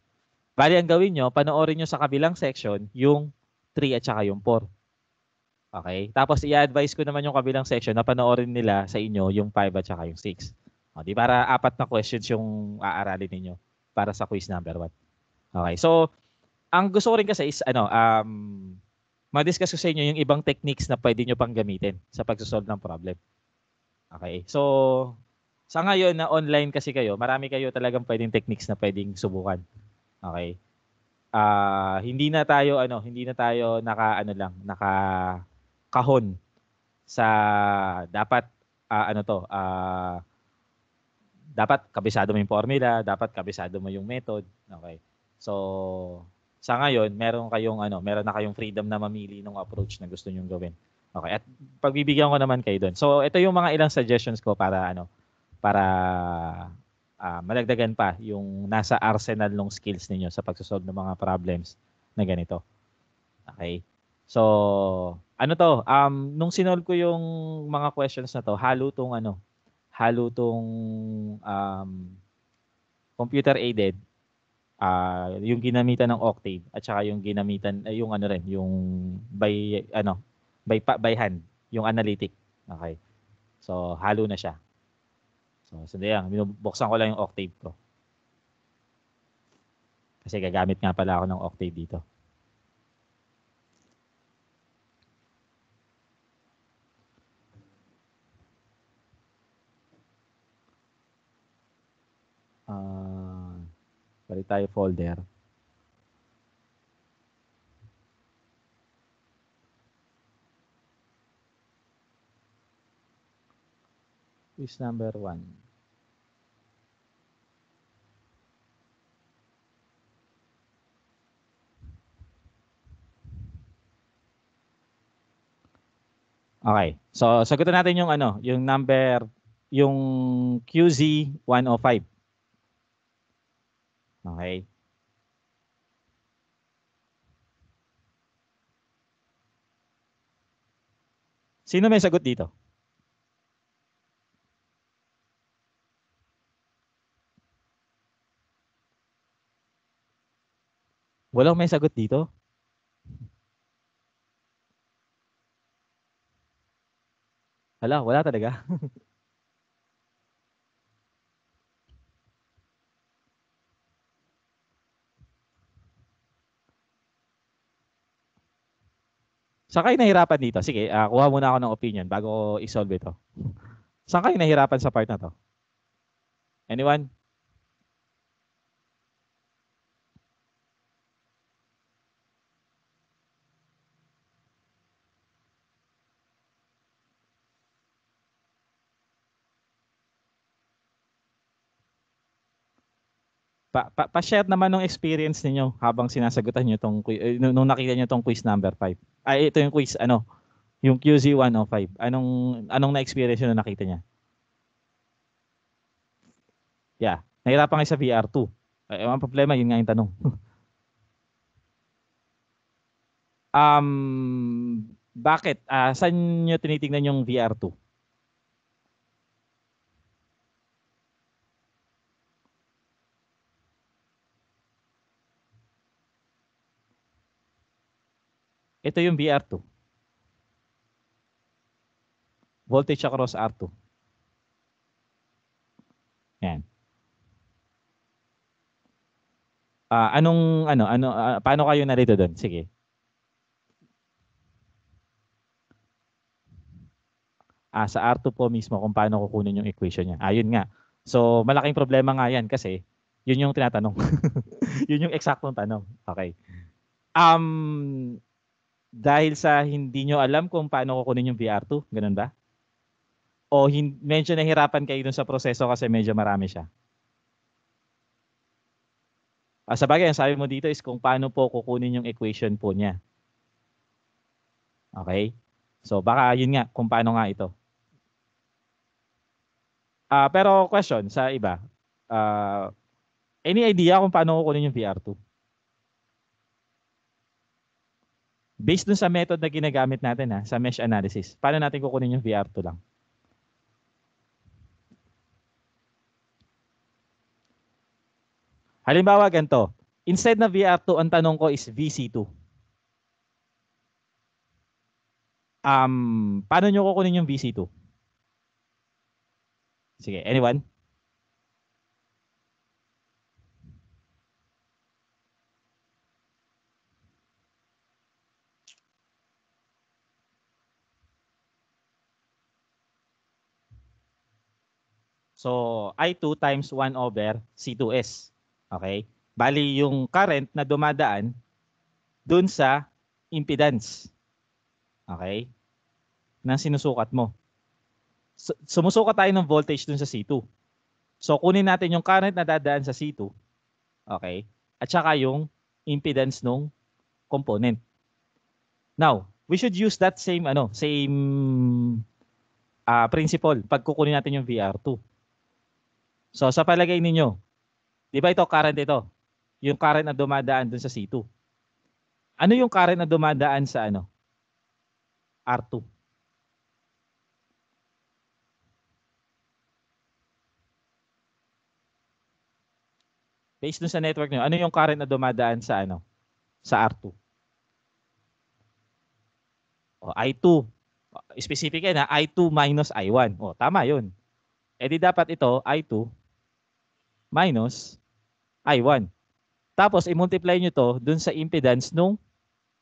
Bali, ang gawin nyo, panoorin nyo sa kabilang section yung 3 at saka yung 4. Okay? Tapos, i-advise ko naman yung kabilang section na panoorin nila sa inyo yung 5 at saka yung 6. O, di para apat na questions yung aaralin ninyo para sa quiz number 1. Okay, so, ang gusto ko rin kasi is, ano, um, madiscuss ko sa inyo yung ibang techniques na pwede nyo pang gamitin sa pagsosolve ng problem. Okay, so, sa ngayon na online kasi kayo, marami kayo talagang pwedeng techniques na pwedeng subukan. Okay? Uh, hindi na tayo ano, hindi na tayo naka ano lang, naka kahon sa dapat uh, ano to, uh, dapat kabisado mo yung formula, dapat kabisado mo yung method. Okay. So, sa ngayon, meron kayong ano, meron na kayong freedom na mamili ng approach na gusto niyo gawin. Okay. At pagbibigyan ko naman kayo doon. So, ito yung mga ilang suggestions ko para ano, para uh, ah, malagdagan pa yung nasa arsenal ng skills ninyo sa pagsosolve ng mga problems na ganito. Okay? So, ano to? Um, nung sinol ko yung mga questions na to, halo tong ano, halo tong um, computer aided uh, yung ginamitan ng Octave at saka yung ginamitan uh, yung ano rin yung by ano by by hand yung analytic okay so halo na siya So, sadayang, binubuksan ko lang yung octave ko. Kasi gagamit nga pala ako ng octave dito. Uh, balik tayo folder. is number 1. Okay. So sagutin natin yung ano, yung number yung QZ 105. Okay. Sino may sagot dito? Walang may sagot dito? Hala, wala talaga. Saan kayo nahirapan dito? Sige, uh, kuha muna ako ng opinion bago ko i-solve ito. Saan kayo nahirapan sa part na to? Anyone? pa, pa, pa-share naman ng experience niyo habang sinasagutan niyo tong eh, nung nakita niyo tong quiz number 5. Ay ah, ito yung quiz ano, yung QZ 105. Anong anong na-experience niyo na nakita niya? Yeah, nahirapan kayo sa VR2. Eh, eh, ang problema yun nga yung tanong. um bakit? Uh, saan niyo tinitingnan yung VR2? Ito yung VR2. Voltage across R2. Yan. Uh, anong ano ano uh, paano kayo narito doon? Sige. Ah, sa R2 po mismo kung paano kukunin yung equation niya. Ayun ah, nga. So, malaking problema nga 'yan kasi yun yung tinatanong. yun yung eksaktong tanong. Okay. Um dahil sa hindi nyo alam kung paano kukunin yung VR2? Ganun ba? O hin- medyo nahirapan kayo dun sa proseso kasi medyo marami siya? Ah, sa bagay, ang sabi mo dito is kung paano po kukunin yung equation po niya. Okay? So baka yun nga, kung paano nga ito. Ah, pero question sa iba. Ah, any idea kung paano kukunin yung VR2? based dun sa method na ginagamit natin ha, sa mesh analysis, paano natin kukunin yung VR2 lang? Halimbawa ganito, instead na VR2, ang tanong ko is VC2. Um, paano nyo kukunin yung VC2? Sige, anyone? So, I2 times 1 over C2S. Okay? Bali, yung current na dumadaan dun sa impedance. Okay? Na sinusukat mo. So, sumusukat tayo ng voltage dun sa C2. So, kunin natin yung current na dadaan sa C2. Okay? At saka yung impedance nung component. Now, we should use that same ano, same uh, principle pag kukunin natin yung VR2. So sa palagay ninyo, di ba ito current ito? Yung current na dumadaan dun sa C2. Ano yung current na dumadaan sa ano? R2. Based dun sa network niyo, ano yung current na dumadaan sa ano? Sa R2. O, I2. Specific yan ha, I2 minus I1. O, tama yun. E di dapat ito, I2 minus I1. Tapos, i-multiply nyo to dun sa impedance nung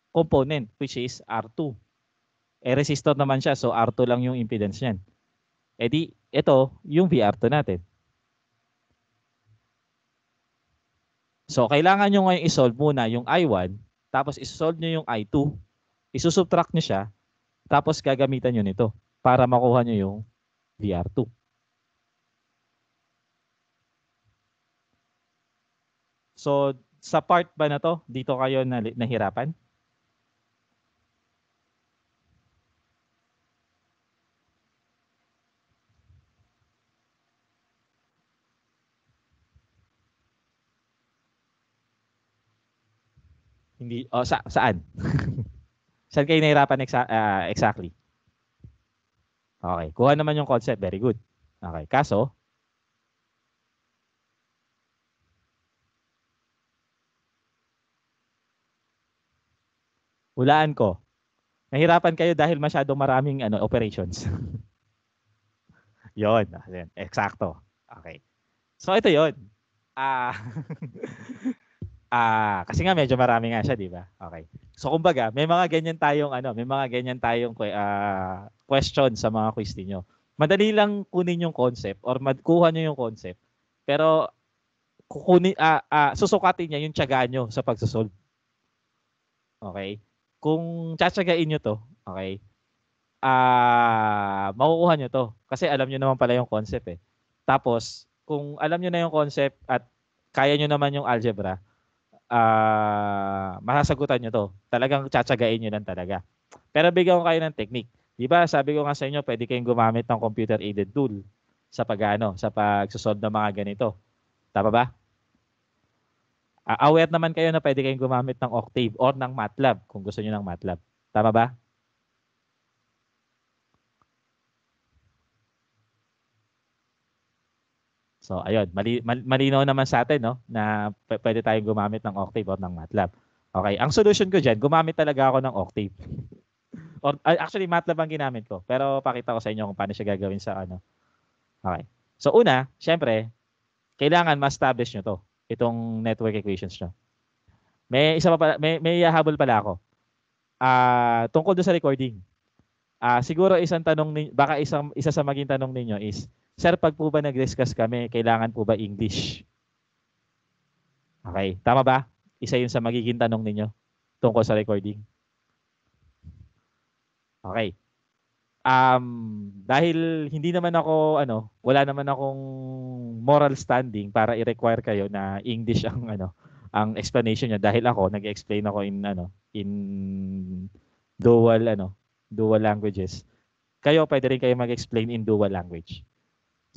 component, which is R2. Eh, resistor naman siya, so R2 lang yung impedance niyan. E di, ito, yung VR2 natin. So, kailangan nyo ngayon isolve muna yung I1, tapos isolve nyo yung I2, isusubtract nyo siya, tapos gagamitan nyo nito para makuha nyo yung VR2. So, sa part ba na to, dito kayo nahirapan? Hindi oh, sa, saan? saan kayo nahirapan exa- uh, exactly? Okay, kuha naman yung concept, very good. Okay, kaso Hulaan ko. Nahirapan kayo dahil masyado maraming ano operations. yon, ayan, eksakto. Okay. So ito yon. Ah Ah, kasi nga medyo marami nga siya, 'di ba? Okay. So kumbaga, may mga ganyan tayong ano, may mga ganyan tayong uh, question sa mga quiz niyo. Madali lang kunin yung concept or madkuha niyo yung concept. Pero kukunin uh, uh, susukatin niya yung tiyaga niyo sa pagsosolve. Okay? kung tsatsagain nyo to, okay, ah uh, makukuha nyo to. Kasi alam nyo naman pala yung concept eh. Tapos, kung alam nyo na yung concept at kaya nyo naman yung algebra, ah uh, masasagutan nyo to. Talagang tsatsagain nyo lang talaga. Pero bigyan ko kayo ng technique. Di ba sabi ko nga sa inyo, pwede kayong gumamit ng computer-aided tool sa pag ano, sa pagsosolve ng mga ganito. Tama ba? Uh, aware naman kayo na pwede kayong gumamit ng Octave or ng MATLAB kung gusto niyo ng MATLAB. Tama ba? So, ayun, mali, mal, malinaw naman sa atin no, na pwede tayong gumamit ng Octave or ng MATLAB. Okay, ang solution ko dyan, gumamit talaga ako ng Octave. or, actually, MATLAB ang ginamit ko. Pero pakita ko sa inyo kung paano siya gagawin sa ano. Okay. So, una, syempre, kailangan ma-establish nyo to itong network equations nyo. May isa pa pala, may, may hahabol pala ako. Ah, uh, tungkol do sa recording. Ah, uh, siguro isang tanong ni baka isang isa sa maging tanong ninyo is, sir, pag po ba nag-discuss kami, kailangan po ba English? Okay, tama ba? Isa 'yun sa magiging tanong ninyo tungkol sa recording. Okay um, dahil hindi naman ako ano, wala naman akong moral standing para i-require kayo na English ang ano, ang explanation niya dahil ako nag-explain ako in ano, in dual ano, dual languages. Kayo pwede rin kayo mag-explain in dual language.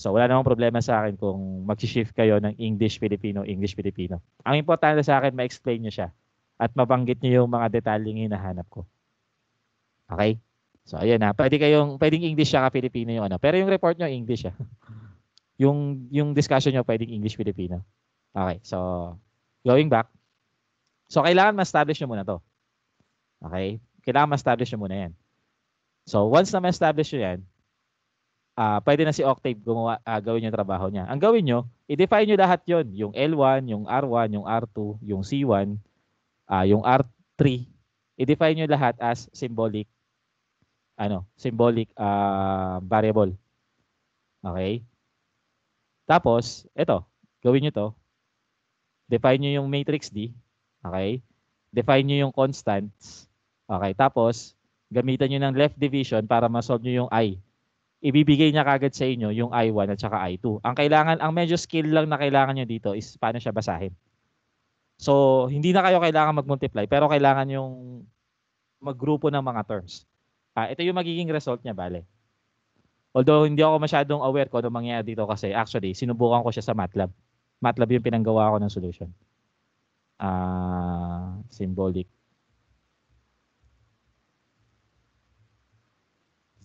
So wala namang problema sa akin kung mag-shift kayo ng English Filipino, English Filipino. Ang importante sa akin ma-explain niyo siya at mabanggit niyo yung mga detalye detalyeng hinahanap ko. Okay? So ayan na, pwede kayong pwedeng English siya ka Filipino yung ano. Pero yung report niyo English ah. siya. yung yung discussion niyo pwedeng English Filipino. Okay, so going back. So kailangan ma-establish niyo muna 'to. Okay? Kailangan ma-establish niyo muna 'yan. So once na ma-establish niyo 'yan, uh, pwede na si Octave gumawa uh, gawin yung trabaho niya. Ang gawin niyo, i-define niyo lahat 'yon, yung L1, yung R1, yung R2, yung C1, uh, yung R3. I-define niyo lahat as symbolic ano, symbolic uh, variable. Okay? Tapos, ito, gawin nyo to. Define nyo yung matrix D. Okay? Define nyo yung constants. Okay, tapos, gamitan nyo ng left division para masolve nyo yung I. Ibibigay niya kagad sa inyo yung I1 at saka I2. Ang kailangan, ang medyo skill lang na kailangan nyo dito is paano siya basahin. So, hindi na kayo kailangan mag-multiply, pero kailangan yung maggrupo ng mga terms pa, ah, ito yung magiging result niya, bale. Although hindi ako masyadong aware ko anong mangyayari dito kasi actually sinubukan ko siya sa MATLAB. MATLAB yung pinanggawa ko ng solution. Uh, symbolic.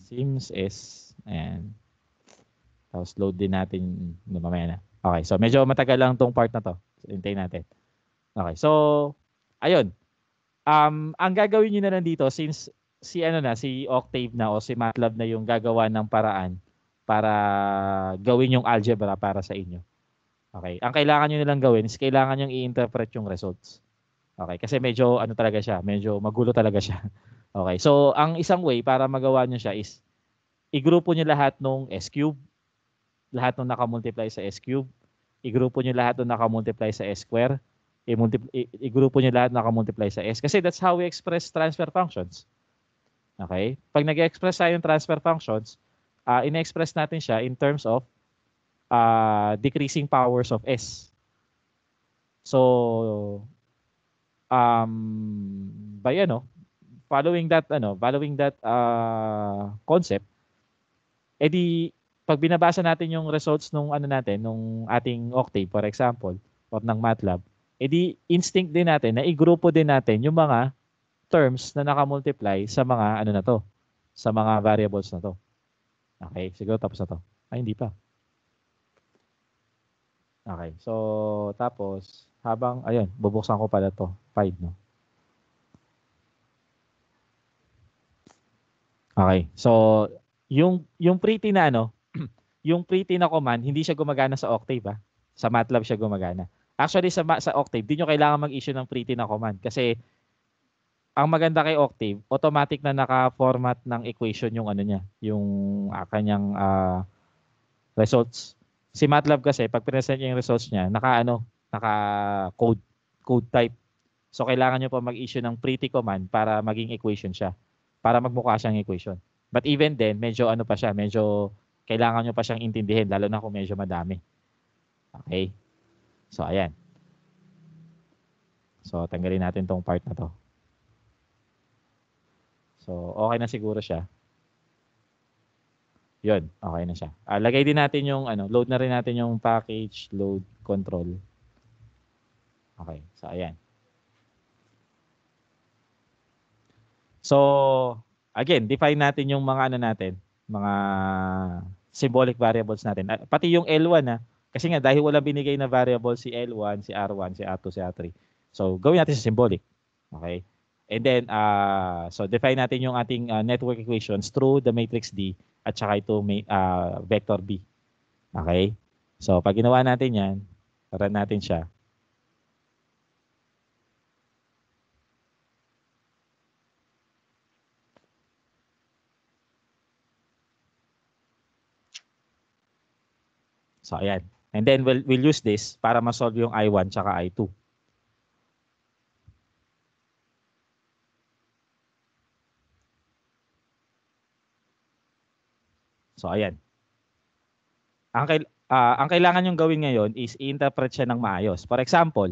Sims S. Ayan. Tapos load din natin mamaya na. Okay, so medyo matagal lang tong part na to. So, hintayin natin. Okay, so ayun. Um, ang gagawin niyo na lang dito since si ano na si Octave na o si MATLAB na yung gagawa ng paraan para gawin yung algebra para sa inyo. Okay. Ang kailangan niyo nilang gawin is kailangan niyo i-interpret yung results. Okay, kasi medyo ano talaga siya, medyo magulo talaga siya. Okay. So, ang isang way para magawa niyo siya is igrupo niyo lahat nung S cube, lahat nung nakamultiply sa S cube, igrupo niyo lahat nung nakamultiply sa S square, i-grupo niyo lahat nung nakamultiply sa S kasi that's how we express transfer functions. Okay? Pag nag-express tayo ng transfer functions, uh, ah, in-express natin siya in terms of uh, decreasing powers of S. So, um, by ano, following that, ano, following that uh, concept, edi pag binabasa natin yung results nung ano natin, nung ating Octave, for example, or ng MATLAB, edi instinct din natin na igrupo din natin yung mga terms na nakamultiply sa mga ano na to, sa mga variables na to. Okay, siguro tapos na to. Ay, hindi pa. Okay, so tapos habang, ayun, bubuksan ko pala to 5, no? Okay, so yung, yung pretty na ano, yung pretty na command, hindi siya gumagana sa Octave, ah. Sa MATLAB siya gumagana. Actually, sa, sa Octave, di nyo kailangan mag-issue ng pretty na command kasi ang maganda kay Octave, automatic na naka-format ng equation yung ano niya, yung uh, kanyang uh, results. Si MATLAB kasi, pag present niya yung results niya, naka ano, naka code, code type. So kailangan niyo pa mag-issue ng pretty command para maging equation siya. Para magmukha siyang equation. But even then, medyo ano pa siya, medyo kailangan niyo pa siyang intindihin lalo na kung medyo madami. Okay? So ayan. So tanggalin natin tong part na to. So, okay na siguro siya. Yun, okay na siya. Ah, lagay din natin yung, ano, load na rin natin yung package load control. Okay, so ayan. So, again, define natin yung mga ano natin, mga symbolic variables natin. Ah, pati yung L1 ha. Ah, kasi nga dahil wala binigay na variable si L1, si R1, si R2, si R3. So, gawin natin sa symbolic. Okay? And then, uh, so define natin yung ating uh, network equations through the matrix D at saka ito may, uh, vector B. Okay? So, pag ginawa natin yan, run natin siya. So, ayan. And then, we'll, we'll use this para masolve yung I1 tsaka I2. So ayan. Ang, kail- uh, ang kailangan niyong gawin ngayon is i-interpret siya ng maayos. For example,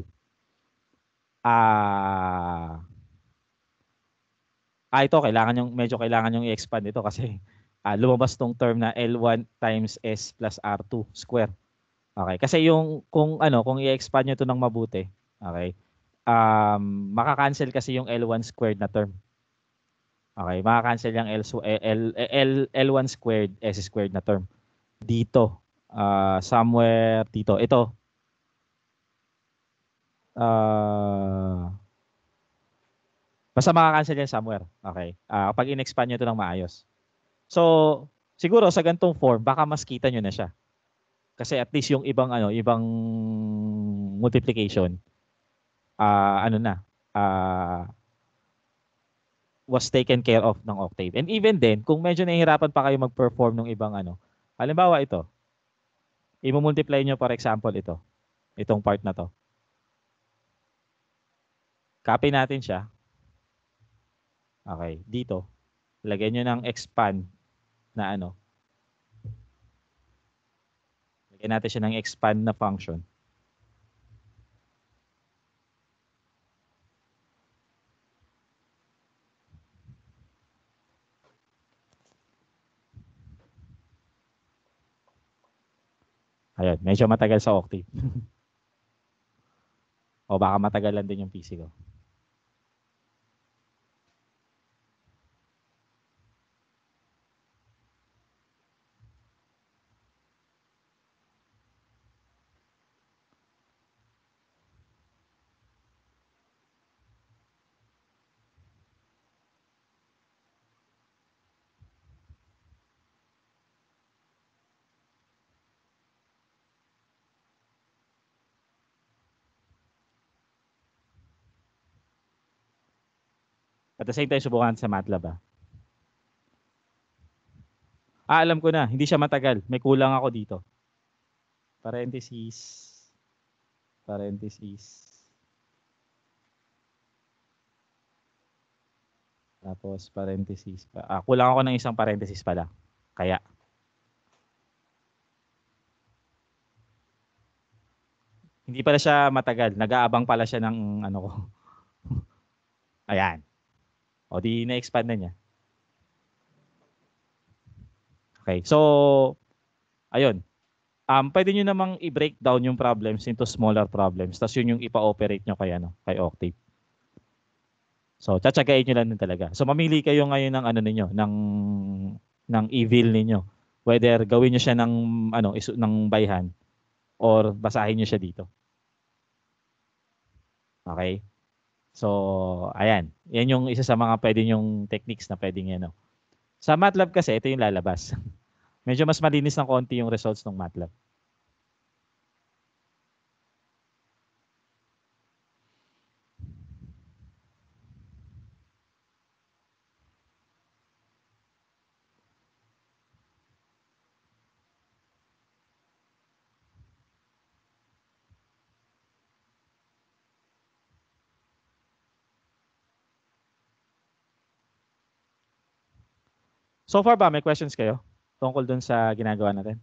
ah uh, ah, ito kailangan yung medyo kailangan yung i-expand ito kasi ah, lumabas tong term na L1 times S plus R2 square. Okay, kasi yung kung ano, kung i-expand niyo to ng mabuti, okay? Um, makaka-cancel kasi yung L1 squared na term. Okay, makakancel yung L, eh, eh, L, L, L1 squared, S squared na term. Dito, uh, somewhere dito. Ito. Uh, basta makakancel yan somewhere. Okay. Uh, pag in-expand nyo ito ng maayos. So, siguro sa gantong form, baka mas kita nyo na siya. Kasi at least yung ibang ano, ibang multiplication, uh, ano na, uh, was taken care of ng Octave. And even then, kung medyo nahihirapan pa kayo mag-perform ng ibang ano, halimbawa ito, i-multiply nyo for example ito, itong part na to. Copy natin siya. Okay, dito, lagyan nyo ng expand na ano. Lagyan natin siya ng expand na function. Ayun, medyo matagal sa octave. o baka matagalan din yung PC ko. At the same time, subukan sa MATLAB ah. Ah, alam ko na. Hindi siya matagal. May kulang ako dito. Parenthesis. Parenthesis. Tapos parenthesis Ah, kulang ako ng isang parenthesis pala. Kaya. Hindi pala siya matagal. Nag-aabang pala siya ng ano ko. Ayan. O di na-expand na niya. Okay. So, ayun. Um, pwede niyo namang i-break down yung problems into smaller problems. Tapos yun yung ipa-operate nyo kay, ano, kay Octave. So, tsatsagain nyo lang din talaga. So, mamili kayo ngayon ng ano ninyo, ng, ng evil ninyo. Whether gawin nyo siya ng, ano, isu, ng bayhan or basahin nyo siya dito. Okay? So, ayan. Yan yung isa sa mga pwede yung techniques na pwedeng ano. Sa MATLAB kasi, ito yung lalabas. Medyo mas malinis ng konti yung results ng MATLAB. So far ba, may questions kayo tungkol dun sa ginagawa natin?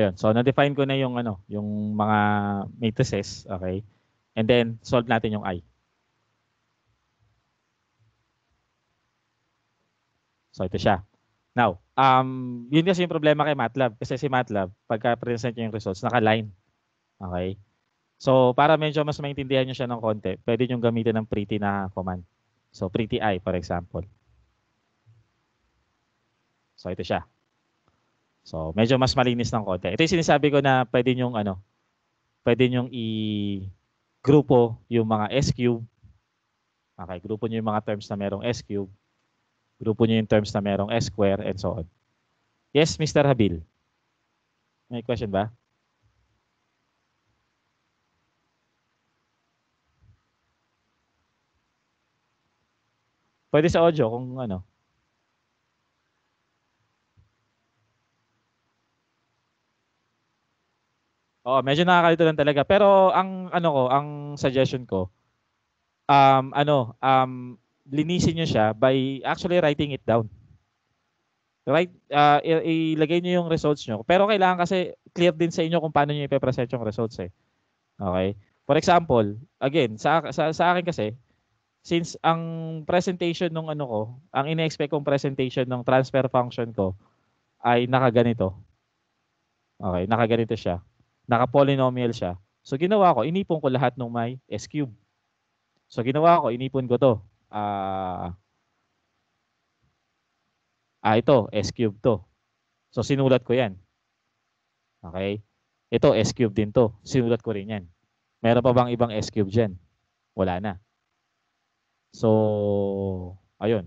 Ayun. So, na-define ko na yung, ano, yung mga matrices. Okay? And then, solve natin yung I. So, ito siya. Now, um, yun kasi yung problema kay MATLAB. Kasi si MATLAB, pagka-present niya yung results, naka-line. Okay? So, para medyo mas maintindihan niyo siya ng konti, pwede niyo gamitin ng pretty na command. So, pretty I, for example. So, ito siya. So, medyo mas malinis ng konti. Ito yung sinasabi ko na pwede nyong ano, pwede nyong i-grupo yung mga S-cube. Okay, grupo nyo yung mga terms na merong S-cube. Grupo nyo yung terms na merong S-square and so on. Yes, Mr. Habil. May question ba? Pwede sa audio kung ano. Oo, oh, medyo nakakalito lang talaga. Pero ang ano ko, ang suggestion ko, um, ano, um, linisin niyo siya by actually writing it down. Right? Uh, ah, ilagay niyo yung results niyo. Pero kailangan kasi clear din sa inyo kung paano niyo ipe yung results eh. Okay? For example, again, sa, sa, sa akin kasi, since ang presentation nung ano ko, ang inexpect kong presentation ng transfer function ko ay nakaganito. Okay, nakaganito siya. Naka-polynomial siya. So ginawa ko, inipon ko lahat ng may S cube. So ginawa ko, inipon ko to. Ah, uh, ah ito, S cube to. So sinulat ko yan. Okay? Ito, S cube din to. Sinulat ko rin yan. Meron pa bang ibang S cube dyan? Wala na. So, ayun.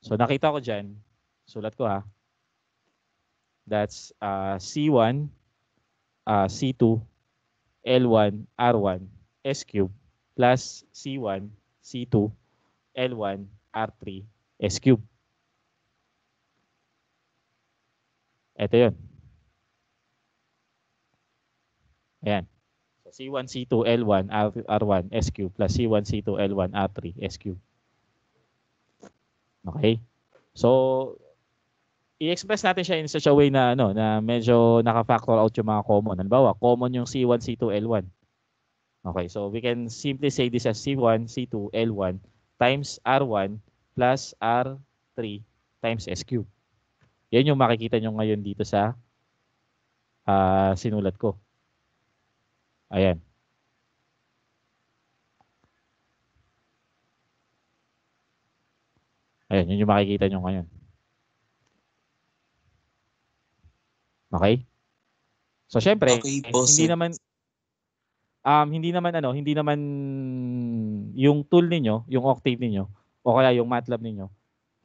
So nakita ko diyan, sulat ko ha, That's uh, C1, uh, C2, L1, R1, S cube plus C1, C2, L1, R3, S cube. Ito yun. Ayan. So C1, C2, L1, R, R1, S cube plus C1, C2, L1, R3, S cube. Okay? So, i-express natin siya in such a way na ano na medyo naka-factor out yung mga common. Halimbawa, common yung C1, C2, L1. Okay, so we can simply say this as C1, C2, L1 times R1 plus R3 times S cube. Yan yung makikita nyo ngayon dito sa uh, sinulat ko. Ayan. Ayan, yun yung makikita nyo ngayon. Okay? So syempre, okay, eh, hindi naman um hindi naman ano, hindi naman yung tool niyo, yung Octave niyo o kaya yung MATLAB niyo,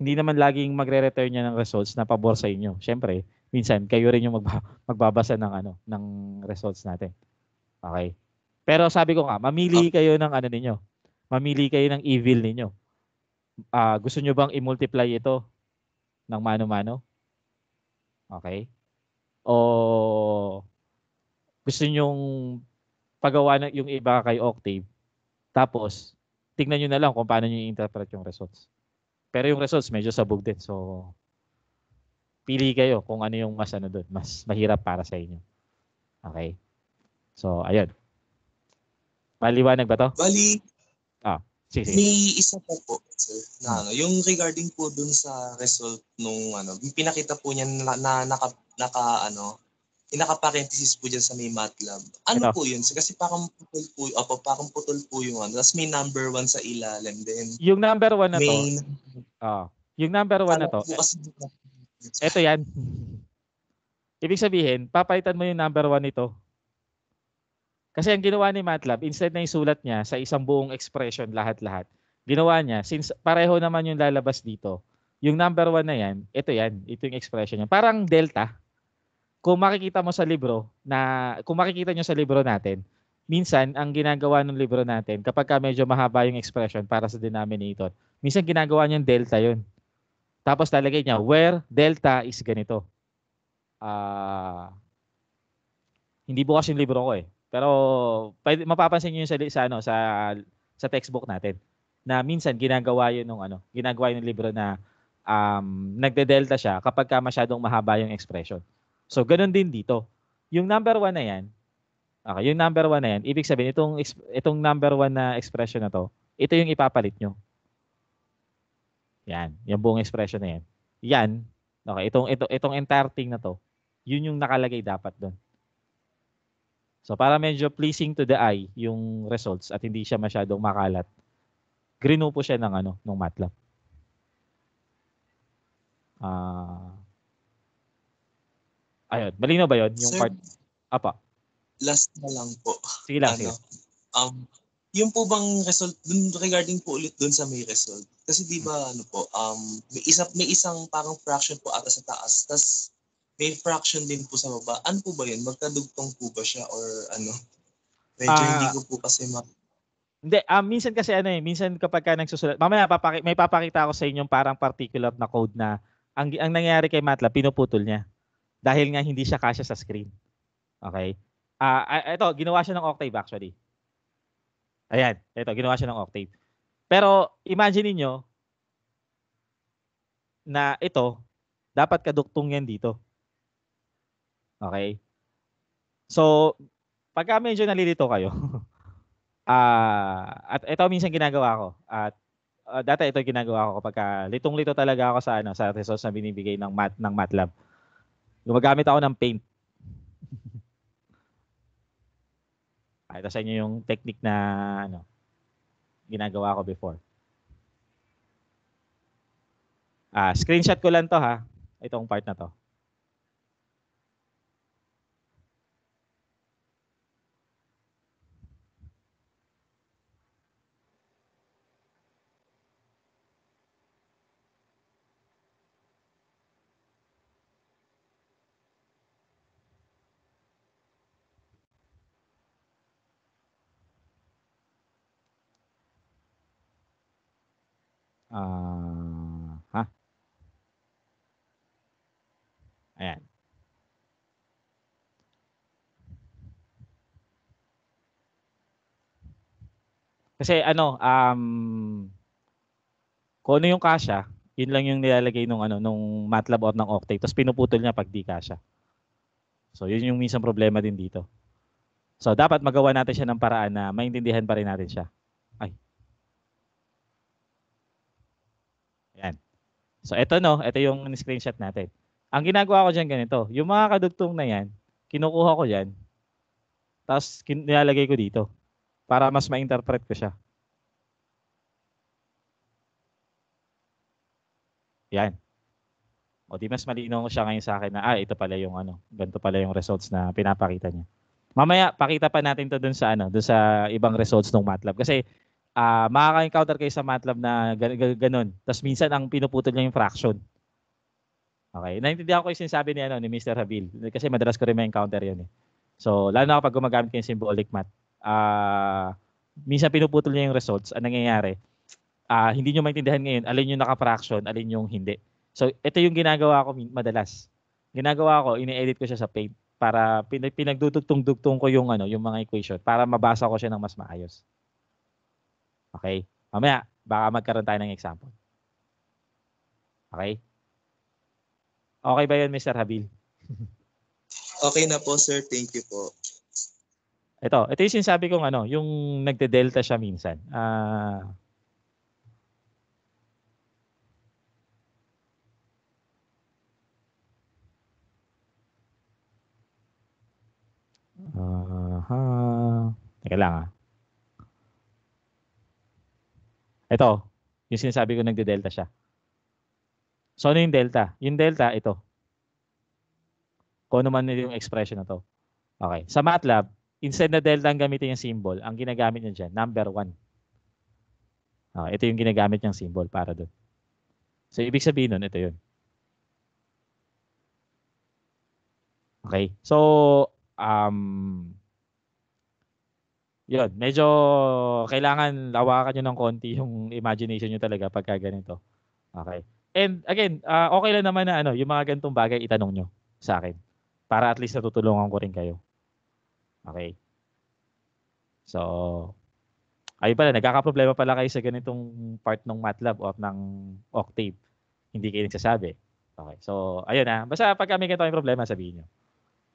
hindi naman laging magre-return niya ng results na pabor sa inyo. Syempre, minsan kayo rin yung magba- magbabasa ng ano, ng results natin. Okay? Pero sabi ko nga, mamili ah. kayo ng ano niyo. Mamili kayo ng evil niyo. Uh, ah, gusto niyo bang i-multiply ito ng mano-mano? Okay? o gusto nyong pagawa ng yung iba kay Octave. Tapos, tingnan nyo na lang kung paano nyo i-interpret yung results. Pero yung results medyo sabog din. So, pili kayo kung ano yung mas ano doon, mas mahirap para sa inyo. Okay? So, ayun. Maliwanag ba to? Bali, ah, sige, sige. may isa po po, sir, na ano, yung regarding po dun sa result nung ano, pinakita po niya na, na, na naka ano, inaka-parenthesis eh, po dyan sa may MATLAB. Ano Enough. po yun? Kasi parang putol po, opo, parang putol po yung ano. Tapos may number one sa ilalim. Then, yung number one na main, to. Oh, yung number one na to. Ah, po ito yan. Ibig sabihin, papalitan mo yung number one nito. Kasi ang ginawa ni MATLAB, instead na isulat niya sa isang buong expression lahat-lahat, ginawa niya, since pareho naman yung lalabas dito, yung number one na yan, ito yan, ito yung expression niya. Parang delta kung makikita mo sa libro na kung makikita niyo sa libro natin, minsan ang ginagawa ng libro natin kapag ka medyo mahaba yung expression para sa denominator, minsan ginagawa niya delta yun. Tapos lalagay niya where delta is ganito. Ah uh, hindi bukas yung libro ko eh. Pero pwede, mapapansin niyo sa, sa ano sa sa textbook natin na minsan ginagawa yun ng ano, ginagawa yun ng libro na um, nagde-delta siya kapag ka masyadong mahaba yung expression. So, ganun din dito. Yung number one na yan, okay, yung number one na yan, ibig sabihin, itong, itong number one na expression na to, ito yung ipapalit nyo. Yan, yung buong expression na yan. Yan, okay, itong, ito, itong entire thing na to, yun yung nakalagay dapat doon. So para medyo pleasing to the eye yung results at hindi siya masyadong makalat, green grinupo siya ng ano, ng MATLAB. Ah, uh, Ayun, malino ba 'yon Yung Sir, part? Apa? Last na lang po. Sige lang, ano, Um, yung po bang result dun regarding po ulit doon sa may result? Kasi di ba ano po, um, may, isa, may isang parang fraction po ata sa taas, tas may fraction din po sa baba. Ano po ba yun? Magkadugtong po ba siya or ano? Medyo uh, hindi ah. ko po kasi ma... Hindi, um, minsan kasi ano eh, minsan kapag ka nagsusulat, mamaya papaki, may papakita ako sa inyo parang particular na code na ang, ang nangyayari kay MATLAB, pinuputol niya dahil nga hindi siya kasya sa screen. Okay? Ah, uh, ah, ito, ginawa siya ng octave actually. Ayan, ito, ginawa siya ng octave. Pero imagine niyo na ito, dapat kaduktong yan dito. Okay? So, pagka medyo nalilito kayo, ah uh, at ito minsan ginagawa ko. At uh, ah, data ito ginagawa ko kapag litong-lito talaga ako sa ano sa resource na binibigay ng mat ng MATLAB. Gumagamit ako ng paint. Pakita sa inyo yung technique na ano, ginagawa ko before. Ah, screenshot ko lang to ha. Itong part na to. Uh, ha? Ayan. Kasi ano, um, kung ano yung kasha, yun lang yung nilalagay nung ano nung MATLAB or ng Octave. Tapos pinuputol niya pag di kasha. So yun yung minsan problema din dito. So dapat magawa natin siya ng paraan na maintindihan pa rin natin siya. So eto no, ito yung screenshot natin. Ang ginagawa ko diyan ganito, yung mga kadugtong na yan, kinukuha ko diyan. tapos kin- nilalagay ko dito para mas ma-interpret ko siya. Yan. O di mas malino ko siya ngayon sa akin na ah, ito pala yung ano, ganito pala yung results na pinapakita niya. Mamaya pakita pa natin 'to dun sa ano, dun sa ibang results ng MATLAB kasi uh, makaka-encounter kayo sa MATLAB na gan- ganun. Tapos minsan ang pinuputol niya yung fraction. Okay, naintindihan ko yung sinasabi ni, ano, ni Mr. Habil kasi madalas ko rin may encounter yun. Eh. So, lalo na kapag gumagamit kayo ng symbolic math, uh, minsan pinuputol niya yung results, ang nangyayari, uh, hindi nyo maintindihan ngayon alin yung naka-fraction, alin yung hindi. So, ito yung ginagawa ko madalas. Ginagawa ko, ini-edit ko siya sa paint para pinagdudugtong-dugtong ko yung ano, yung mga equation para mabasa ko siya ng mas maayos. Okay? Mamaya, baka magkaroon tayo ng example. Okay? Okay ba yun, Mr. Habil? okay na po, sir. Thank you po. Ito, ito yung sinasabi kong ano, yung nagde-delta siya minsan. Ah... Uh, Uh, Teka lang ah. Ito, yung sinasabi ko nagde-delta siya. So ano yung delta? Yung delta, ito. Kung ano man yung expression na to. Okay. Sa MATLAB, instead na delta ang gamitin yung symbol, ang ginagamit niya dyan, number 1. Okay, ito yung ginagamit niyang symbol para doon. So ibig sabihin nun, ito yun. Okay. So, um, yun, medyo kailangan lawakan nyo ng konti yung imagination nyo talaga pagka ganito. Okay. And again, uh, okay lang naman na ano, yung mga ganitong bagay itanong nyo sa akin. Para at least natutulungan ko rin kayo. Okay. So, ayun pala, nagkakaproblema pala kayo sa ganitong part ng MATLAB o ng Octave. Hindi kayo nagsasabi. Okay. So, ayun na. Basta pag kami ganito yung problema, sabihin nyo.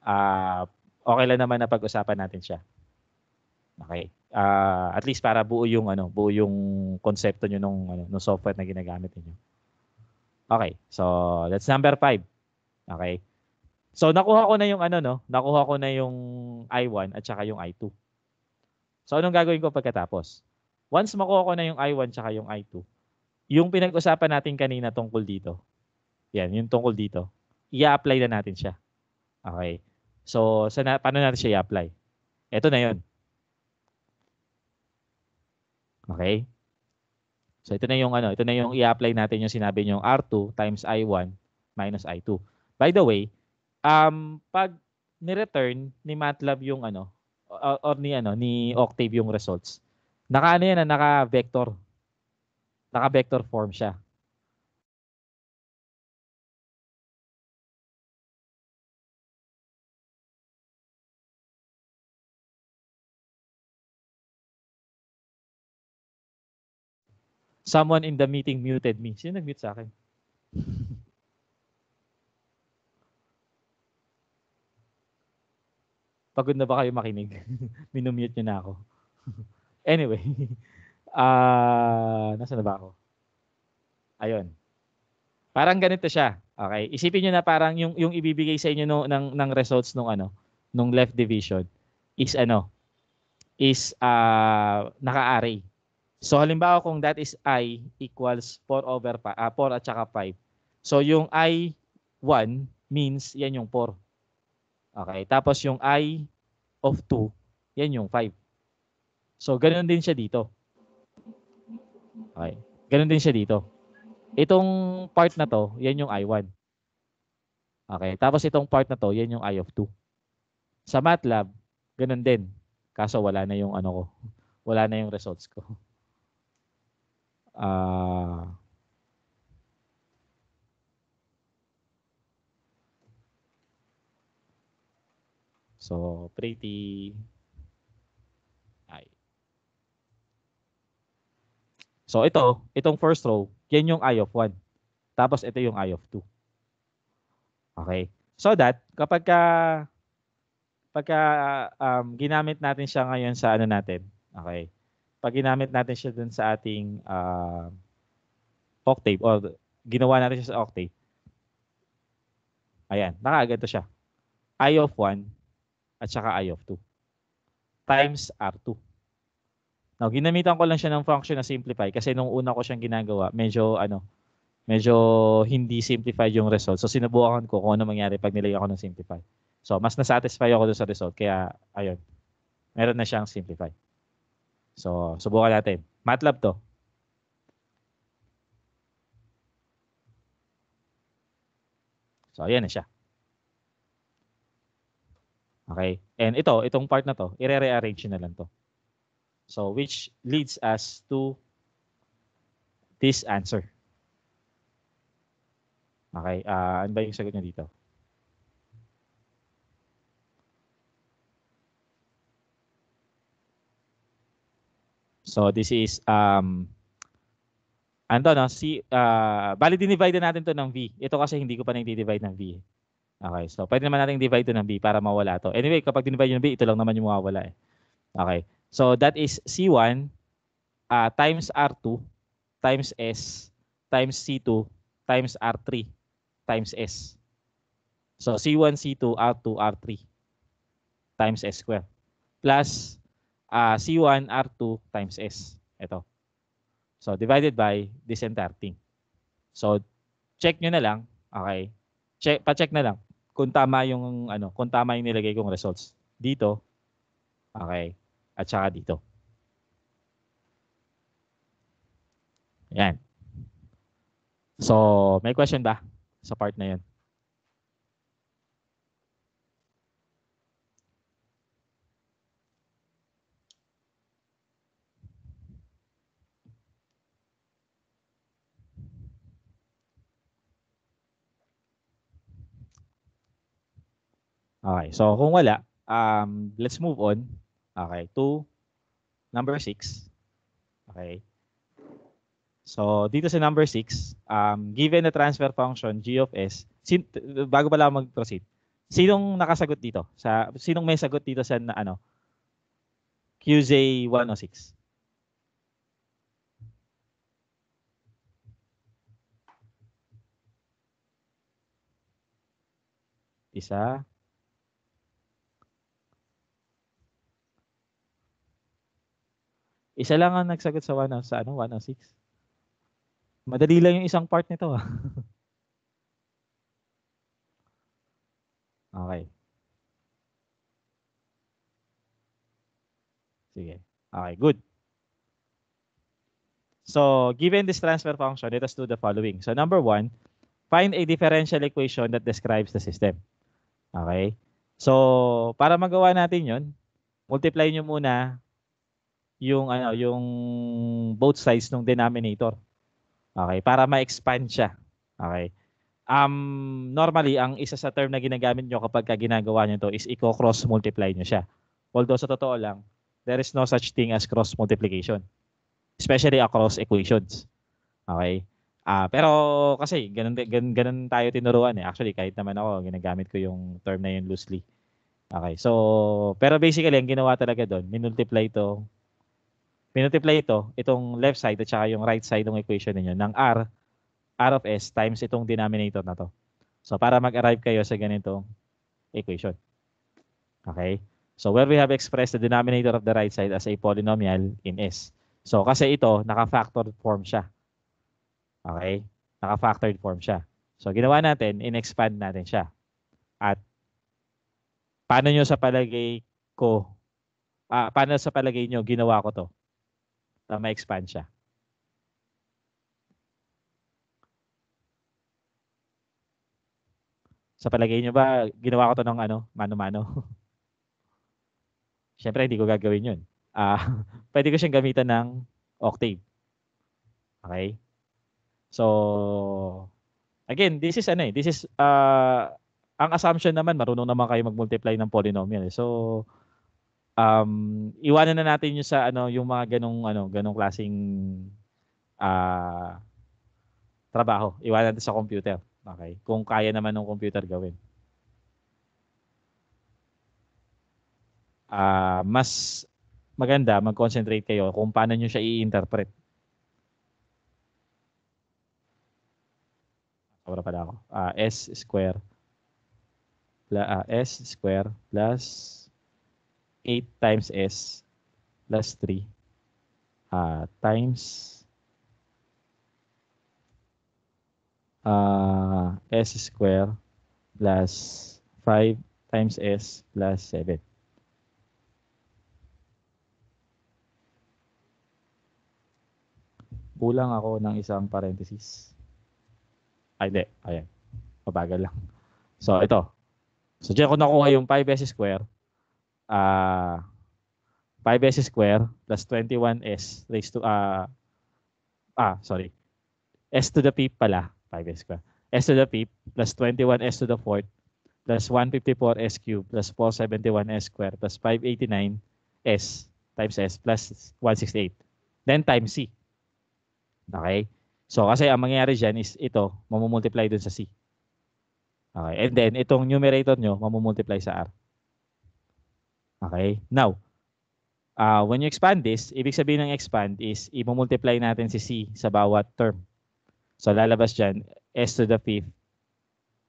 Uh, okay lang naman na pag-usapan natin siya. Okay. Uh, at least para buo yung ano, buo yung konsepto niyo nung ano, nung software na ginagamit niyo. Okay. So, that's number five. Okay. So, nakuha ko na yung ano no, nakuha ko na yung I1 at saka yung I2. So, anong gagawin ko pagkatapos? Once makuha ko na yung I1 at saka yung I2, yung pinag-usapan natin kanina tungkol dito. Yan, yung tungkol dito. I-apply na natin siya. Okay. So, sa na, paano natin siya i-apply? Ito na yon Okay? So ito na yung ano, ito na yung i-apply natin yung sinabi niyo R2 times I1 minus I2. By the way, um pag ni-return ni MATLAB yung ano or, or ni ano ni Octave yung results. Naka ano yan, ah, naka vector. Naka vector form siya. someone in the meeting muted me. Sino nag-mute sa akin? Pagod na ba kayo makinig? Minumute nyo na ako. anyway, uh, nasa na ba ako? Ayun. Parang ganito siya. Okay, isipin niyo na parang yung yung ibibigay sa inyo no, ng ng results nung ano, nung left division is ano, is uh, naka-array. So halimbawa kung that is i equals 4 over pa, uh, ah, 4 at saka 5. So yung i 1 means yan yung 4. Okay, tapos yung i of 2, yan yung 5. So ganoon din siya dito. Okay, ganoon din siya dito. Itong part na to, yan yung i1. Okay, tapos itong part na to, yan yung i of 2. Sa MATLAB, ganoon din. Kaso wala na yung ano ko. Wala na yung results ko uh, so pretty ay so ito itong first row yan yung i of 1 tapos ito yung i of 2 okay so that kapag ka pagka um, ginamit natin siya ngayon sa ano natin okay pag ginamit natin siya dun sa ating uh, Octave or ginawa natin siya sa Octave. Ayan, nakaganto siya. I of 1 at saka I of 2 times R2. Now, ginamitan ko lang siya ng function na simplify kasi nung una ko siyang ginagawa, medyo ano, medyo hindi simplified yung result. So, sinubukan ko kung ano mangyari pag nilagay ako ng simplify. So, mas nasatisfy ako doon sa result. Kaya, ayun, meron na siyang simplify. So, subukan natin. MATLAB to. So, ayan na siya. Okay. And ito, itong part na to, i-rearrange na lang to. So, which leads us to this answer. Okay. Uh, ano ba yung sagot niya dito? So this is um ano no si uh, bali dinivide natin to ng v. Ito kasi hindi ko pa nagdi-divide ng v. Okay, so pwede naman nating divide to ng b para mawala to. Anyway, kapag dinivide ng b, ito lang naman yung mawawala eh. Okay. So that is C1 uh, ah, times R2 times S times C2 times R3 times S. So C1, C2, R2, R3 times S square plus uh, C1 R2 times S. Ito. So, divided by this entire thing. So, check nyo na lang. Okay. Check, pa-check na lang kung tama yung ano, kung tama yung nilagay kong results dito. Okay. At saka dito. Yan. So, may question ba sa part na 'yon? Okay, so kung wala, um, let's move on. Okay, to number 6. Okay. So, dito sa number 6, um, given the transfer function g of s, sin, bago pala mag-proceed, sinong nakasagot dito? Sa, sinong may sagot dito sa na, ano, QJ106? Isa, Isa lang ang nagsagot sa 1 sa ano, 106. Madali lang yung isang part nito ah. okay. Sige. Okay, good. So, given this transfer function, let us do the following. So, number one, find a differential equation that describes the system. Okay? So, para magawa natin yon multiply nyo muna yung ano, yung both sides ng denominator. Okay, para ma-expand siya. Okay. Um, normally, ang isa sa term na ginagamit nyo kapag ginagawa nyo to is i-cross multiply nyo siya. Although sa totoo lang, there is no such thing as cross multiplication. Especially across equations. Okay? Ah, uh, pero kasi ganun, ganun ganun tayo tinuruan eh. Actually, kahit naman ako ginagamit ko yung term na yun loosely. Okay. So, pero basically ang ginawa talaga doon, minultiply to Minultiply ito, itong left side at saka yung right side ng equation ninyo ng R, R of S times itong denominator na to. So para mag-arrive kayo sa ganitong equation. Okay? So where we have expressed the denominator of the right side as a polynomial in S. So kasi ito, naka-factored form siya. Okay? Naka-factored form siya. So ginawa natin, in-expand natin siya. At paano nyo sa palagay ko, ah, paano sa palagay nyo ginawa ko to? na ma-expand siya. Sa palagay nyo ba, ginawa ko to ng ano, mano-mano? Siyempre, hindi ko gagawin yun. Uh, pwede ko siyang gamitan ng octave. Okay? So, again, this is ano eh, this is, uh, ang assumption naman, marunong naman kayo mag-multiply ng polynomial. Eh. So, um iwanan na natin yung sa ano yung mga ganong ano ganong klasing ah uh, trabaho. Iwanan natin sa computer. Okay? Kung kaya naman ng computer gawin. Uh, mas maganda mag-concentrate kayo kung paano nyo siya i-interpret. Sobra pala ako. Uh, S square. la uh, ah, S square plus 8 times S plus 3 uh, ah, times uh, S square plus 5 times S plus 7. Kulang ako ng isang parenthesis. Ay, ah, hindi. Ayan. Mabagal lang. So, ito. So, dyan ko nakuha yung 5S square uh, ah, 5s square plus 21s raised to, uh, ah, sorry, s to the p pala, 5s square, s to the p plus 21s to the fourth plus 154s cubed plus 471s squared plus 589s times s plus 168. Then times c. Okay? So kasi ang mangyayari dyan is ito, mamumultiply dun sa c. Okay. And then itong numerator nyo, mamumultiply sa r. Okay? Now, uh, when you expand this, ibig sabihin ng expand is i-multiply natin si C sa bawat term. So lalabas dyan, S to the 5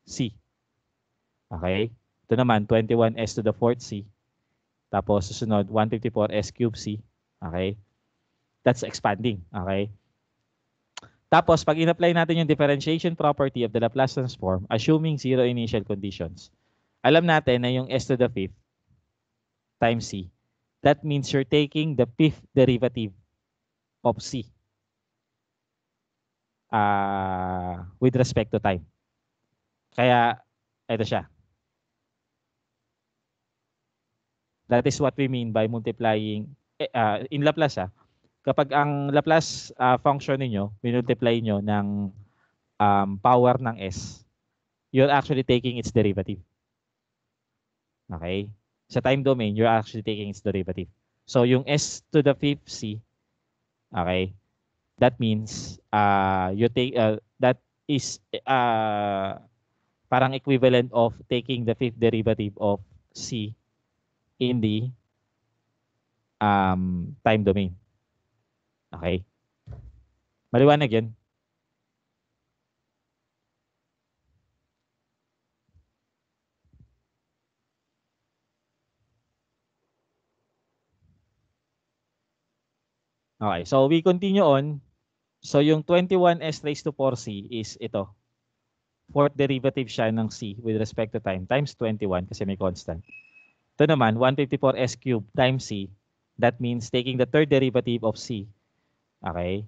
C. Okay? Ito naman, 21 S to the 4 C. Tapos susunod, 154 S cube C. Okay? That's expanding. Okay? Tapos, pag in-apply natin yung differentiation property of the Laplace transform, assuming zero initial conditions, alam natin na yung S to the 5 times C. That means you're taking the fifth derivative of C uh, with respect to time. Kaya, ito siya. That is what we mean by multiplying, uh, in Laplace ah, kapag ang Laplace uh, function ninyo, minultiply nyo ng um, power ng S, you're actually taking its derivative. Okay? sa time domain, you're actually taking its derivative. So yung s to the fifth c, okay, that means uh, you take uh, that is uh, parang equivalent of taking the fifth derivative of c in the um, time domain. Okay? Maliwanag yan. Okay, so we continue on. So yung 21s raised to 4c is ito. Fourth derivative siya ng c with respect to time times 21 kasi may constant. Ito naman, 154s cubed times c. That means taking the third derivative of c. Okay?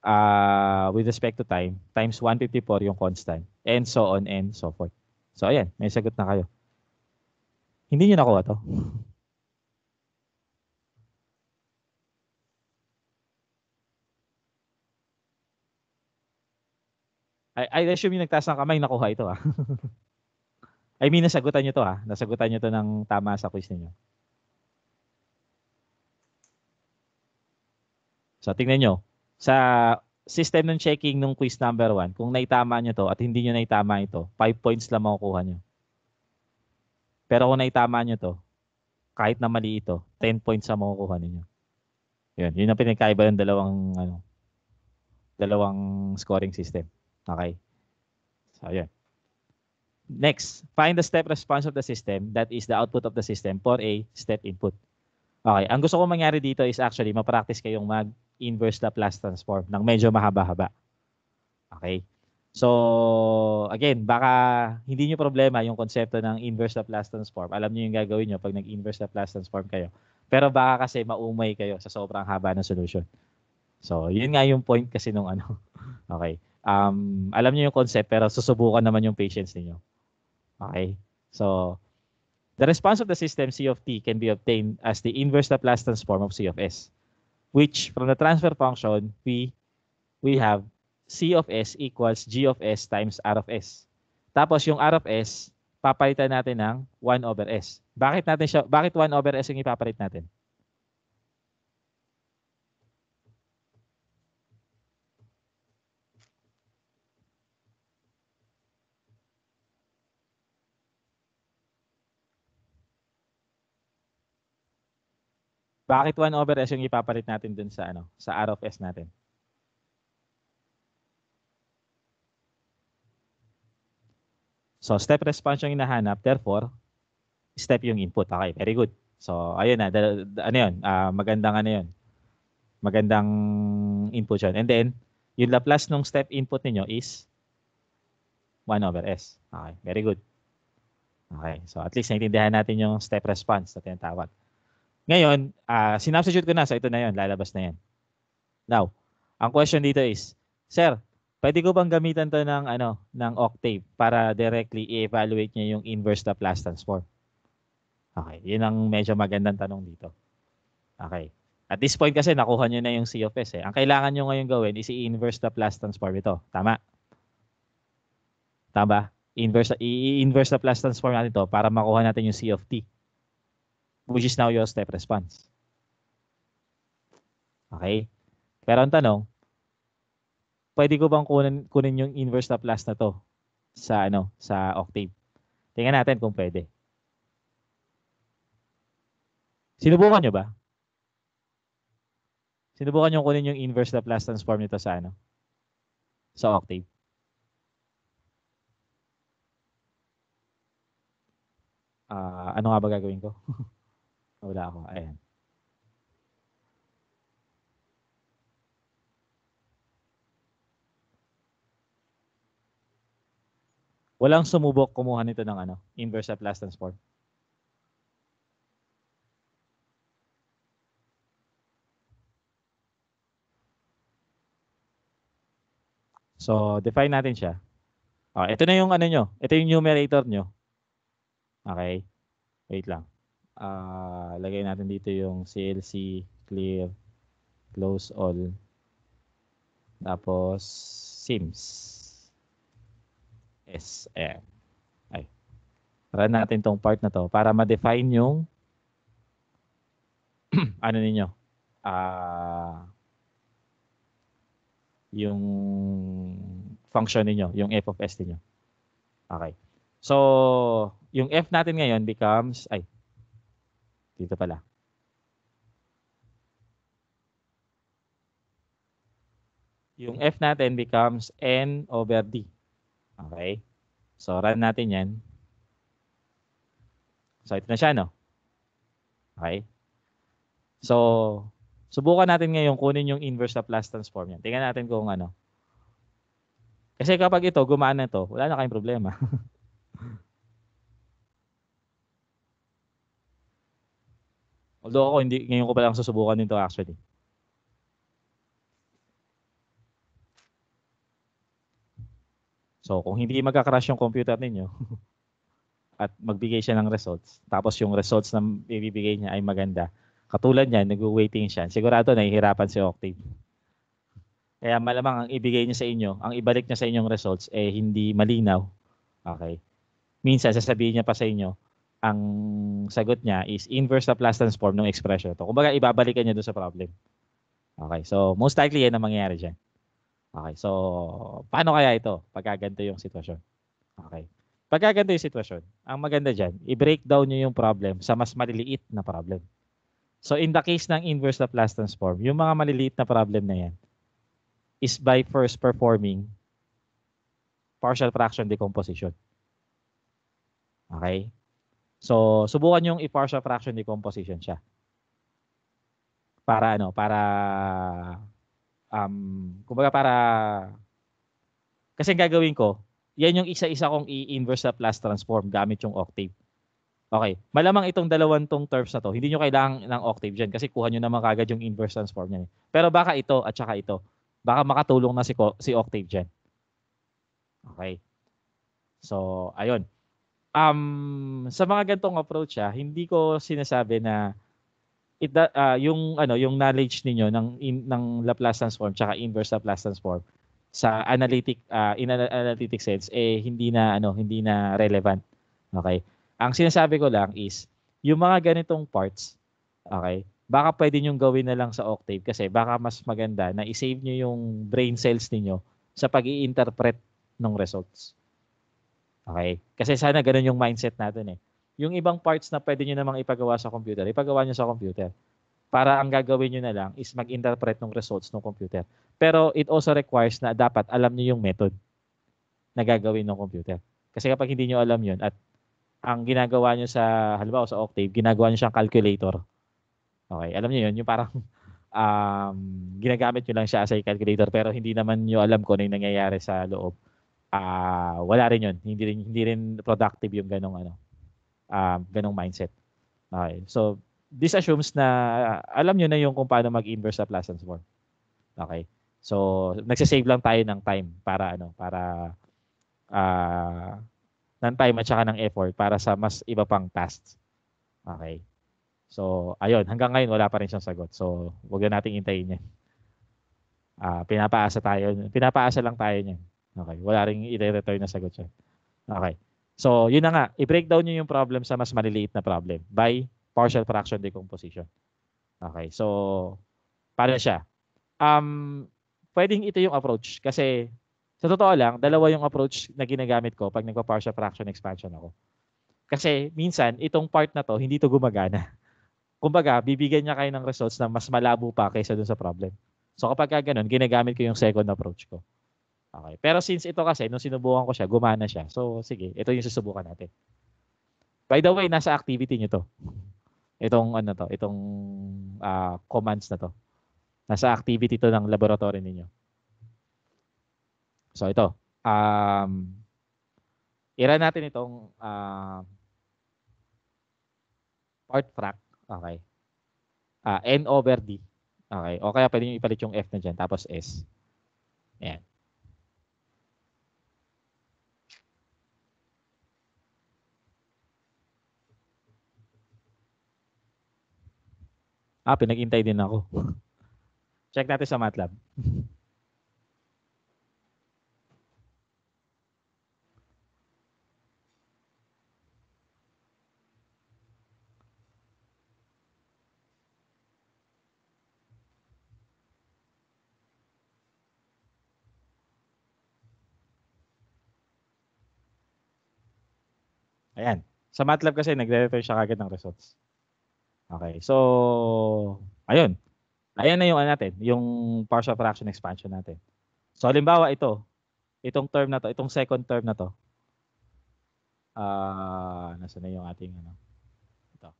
Uh, with respect to time, times 154 yung constant. And so on and so forth. So ayan, may sagot na kayo. Hindi nyo nakuha to. I, I assume yung nagtaas ng kamay, nakuha ito ah. I mean, nasagutan nyo to ah. Nasagutan nyo to ng tama sa quiz ninyo. So, tingnan nyo. Sa system ng checking ng quiz number 1, kung naitama nyo to at hindi nyo naitama ito, 5 points lang makukuha nyo. Pero kung naitama nyo to, kahit na mali ito, 10 points sa makukuha ninyo. Yun, yun ang pinagkaiba yung dalawang, ano, dalawang scoring system. Okay? So, yun. Next, find the step response of the system that is the output of the system for a step input. Okay, ang gusto ko mangyari dito is actually ma-practice kayong mag-inverse Laplace transform ng medyo mahaba-haba. Okay? So, again, baka hindi nyo problema yung konsepto ng inverse Laplace transform. Alam nyo yung gagawin nyo pag nag-inverse Laplace transform kayo. Pero baka kasi maumay kayo sa sobrang haba ng solution. So, yun nga yung point kasi nung ano. Okay um, alam niyo yung concept pero susubukan naman yung patience niyo. Okay? So, the response of the system C of T can be obtained as the inverse Laplace transform of C of S, which from the transfer function, we, we have C of S equals G of S times R of S. Tapos yung R of S, papalitan natin ng 1 over S. Bakit natin siya, bakit 1 over S yung ipapalit natin? Bakit 1 over S yung ipapalit natin dun sa ano, sa R of S natin? So, step response yung hinahanap. Therefore, step yung input. Okay, very good. So, ayun na. ano yun? Uh, magandang ano yun? Magandang input yun. And then, yung Laplace nung step input ninyo is 1 over S. Okay, very good. Okay, so at least naintindihan natin yung step response na tinatawag. Ngayon, uh, ah, sinubstitute ko na. So, ito na yon Lalabas na yan. Now, ang question dito is, Sir, pwede ko bang gamitan to ng, ano, ng octave para directly i-evaluate niya yung inverse Laplace transform? Okay, yun ang medyo magandang tanong dito. Okay. At this point kasi nakuha nyo na yung C of S. Eh. Ang kailangan nyo ngayon gawin is i-inverse Laplace transform ito. Tama? Tama? Inverse, i-inverse Laplace transform natin ito para makuha natin yung C of T which is now your step response. Okay? Pero ang tanong, pwede ko bang kunin, kunin yung inverse Laplace na to sa ano, sa octave? Tingnan natin kung pwede. Sinubukan nyo ba? Sinubukan nyo kunin yung inverse Laplace transform nito sa ano? Sa octave. Uh, ano nga ba gagawin ko? Wala ako. Ayan. Walang sumubok kumuha nito ng ano, inverse Laplace transform. So, define natin siya. Oh, ito na yung ano nyo. Ito yung numerator nyo. Okay. Wait lang uh, lagay natin dito yung CLC, clear, close all. Tapos, sims. SM. Ay. Run natin tong part na to para ma-define yung ano ninyo? Ah... Uh, yung function niyo, yung f of s niyo. Okay. So, yung f natin ngayon becomes ay dito pala. Yung F natin becomes N over D. Okay? So, run natin yan. So, ito na siya, no? Okay? So, subukan natin ngayon kunin yung inverse Laplace transform yan. Tingnan natin kung ano. Kasi kapag ito, gumaan na ito, wala na kayong problema. Although ako, hindi, ngayon ko pa lang susubukan nito actually. So, kung hindi magka-crash yung computer ninyo at magbigay siya ng results, tapos yung results na ibibigay niya ay maganda, katulad niya, nag-waiting siya, sigurado nahihirapan si Octave. Kaya malamang ang ibigay niya sa inyo, ang ibalik niya sa inyong results, eh hindi malinaw. Okay? Minsan, sasabihin niya pa sa inyo, ang sagot niya is inverse Laplace transform ng expression to. Kumbaga, ibabalikan niya doon sa problem. Okay, so most likely yan ang mangyayari dyan. Okay, so paano kaya ito pagka ganito yung sitwasyon? Okay. Pagka ganito yung sitwasyon, ang maganda dyan, i-breakdown nyo yung problem sa mas maliliit na problem. So in the case ng inverse Laplace transform, yung mga maliliit na problem na yan is by first performing partial fraction decomposition. Okay? So, subukan yung i-partial fraction decomposition siya. Para ano, para um kumbaga para kasi gagawin ko, yan yung isa-isa kong i-inverse Laplace transform gamit yung octave. Okay, malamang itong dalawang tong terms na to, hindi nyo kailangan ng octave dyan kasi kuha nyo naman kagad yung inverse transform niya. Eh. Pero baka ito at saka ito, baka makatulong na si, si octave dyan. Okay. So, ayun um, sa mga gantong approach ah, hindi ko sinasabi na it, uh, yung ano yung knowledge niyo ng in, ng Laplace transform tsaka inverse Laplace transform sa analytic uh, in analytic sense eh hindi na ano hindi na relevant. Okay? Ang sinasabi ko lang is yung mga ganitong parts, okay? Baka pwede niyo gawin na lang sa Octave kasi baka mas maganda na i-save niyo yung brain cells niyo sa pag-i-interpret ng results. Okay? Kasi sana ganun yung mindset natin eh. Yung ibang parts na pwede nyo namang ipagawa sa computer, ipagawa nyo sa computer. Para ang gagawin nyo na lang is mag-interpret ng results ng computer. Pero it also requires na dapat alam nyo yung method na gagawin ng computer. Kasi kapag hindi nyo alam yun at ang ginagawa nyo sa, halimbawa sa Octave, ginagawa nyo siyang calculator. Okay, alam nyo yun, yung parang um, ginagamit nyo lang siya as a calculator pero hindi naman nyo alam kung ano yung nangyayari sa loob ah uh, wala rin yun. Hindi rin, hindi rin productive yung ganong ano, um, ganong mindset. Okay. So, this assumes na uh, alam nyo na yung kung paano mag-inverse sa plus and form. Okay. So, nagsasave lang tayo ng time para ano, para uh, ng time at saka ng effort para sa mas iba pang tasks. Okay. So, ayun, hanggang ngayon wala pa rin siyang sagot. So, wag na nating hintayin yan. Uh, pinapaasa tayo, pinapaasa lang tayo niyan. Okay. Wala rin i-return na sagot siya. Okay. So, yun na nga. I-breakdown nyo yung problem sa mas maliliit na problem by partial fraction decomposition. Okay. So, paano siya? Um, pwedeng ito yung approach kasi sa totoo lang, dalawa yung approach na ginagamit ko pag nagpa-partial fraction expansion ako. Kasi minsan, itong part na to, hindi to gumagana. Kumbaga, bibigyan niya kayo ng results na mas malabo pa kaysa dun sa problem. So kapag ka ganun, ginagamit ko yung second approach ko. Okay. Pero since ito kasi, nung sinubukan ko siya, gumana siya. So, sige, ito yung susubukan natin. By the way, nasa activity nyo to. Itong, ano to, itong uh, commands na to. Nasa activity to ng laboratory ninyo. So, ito. Um, ira natin itong uh, part frac. Okay. Uh, N over D. Okay. O kaya pwede nyo ipalit yung F na dyan, tapos S. Ayan. Ah, pinaghintay din ako. Check natin sa MATLAB. Ayan. Sa MATLAB kasi nagre-return siya kagad ng results. Okay. So, ayun. Ayan na yung ano natin, yung partial fraction expansion natin. So, halimbawa ito, itong term na to, itong second term na to. Ah, uh, nasa na yung ating ano? Ito.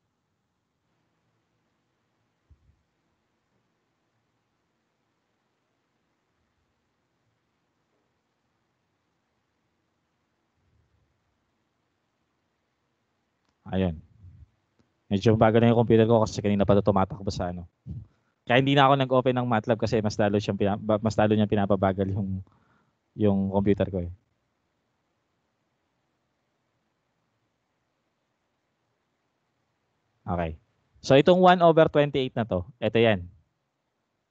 Ayan. Medyo bago na yung computer ko kasi kanina pa tumatakbo sa ano. Kaya hindi na ako nag-open ng MATLAB kasi mas lalo siyang pinapa, mas lalo niyang pinapabagal yung yung computer ko eh. Okay. So itong 1 over 28 na to, ito yan.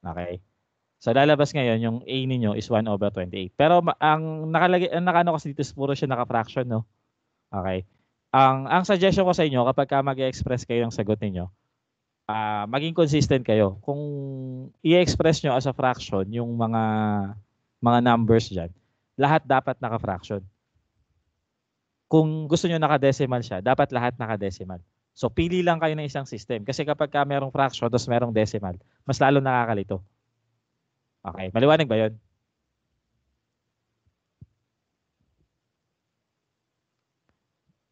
Okay. So lalabas ngayon yung A ninyo is 1 over 28. Pero ang nakalagay ang nakano kasi dito puro siya naka-fraction no. Okay ang ang suggestion ko sa inyo kapag ka mag-express kayo ng sagot niyo, uh, ah, maging consistent kayo. Kung i-express nyo as a fraction yung mga mga numbers diyan, lahat dapat naka-fraction. Kung gusto niyo naka-decimal siya, dapat lahat naka-decimal. So pili lang kayo ng isang system kasi kapag ka merong fraction tapos merong decimal, mas lalo nakakalito. Okay, maliwanag ba 'yon?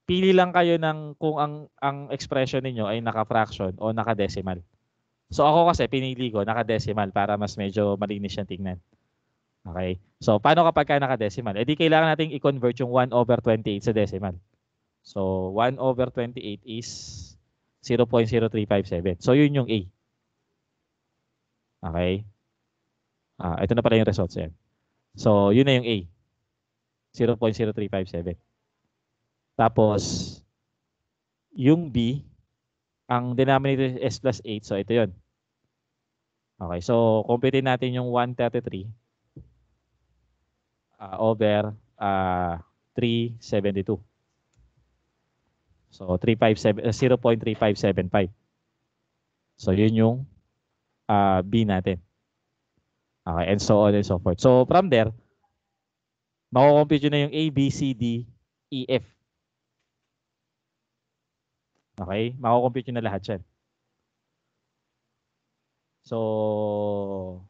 pili lang kayo ng kung ang ang expression niyo ay naka-fraction o naka-decimal. So ako kasi pinili ko naka-decimal para mas medyo malinis siyang tingnan. Okay? So paano kapag ka naka-decimal? Eh di kailangan nating i-convert yung 1 over 28 sa decimal. So 1 over 28 is 0.0357. So yun yung A. Okay? Ah, ito na pala yung results yan. So yun na yung A. 0.0357. Tapos, yung B, ang denominator is S plus 8. So, ito yon Okay, so compute natin yung 133 uh, over uh, 372. So, 357, uh, 0.3575. So, yun yung uh, B natin. Okay, and so on and so forth. So, from there, makukompute na yung A, B, C, D, E, F Okay? Makukompute nyo na lahat, sir. So,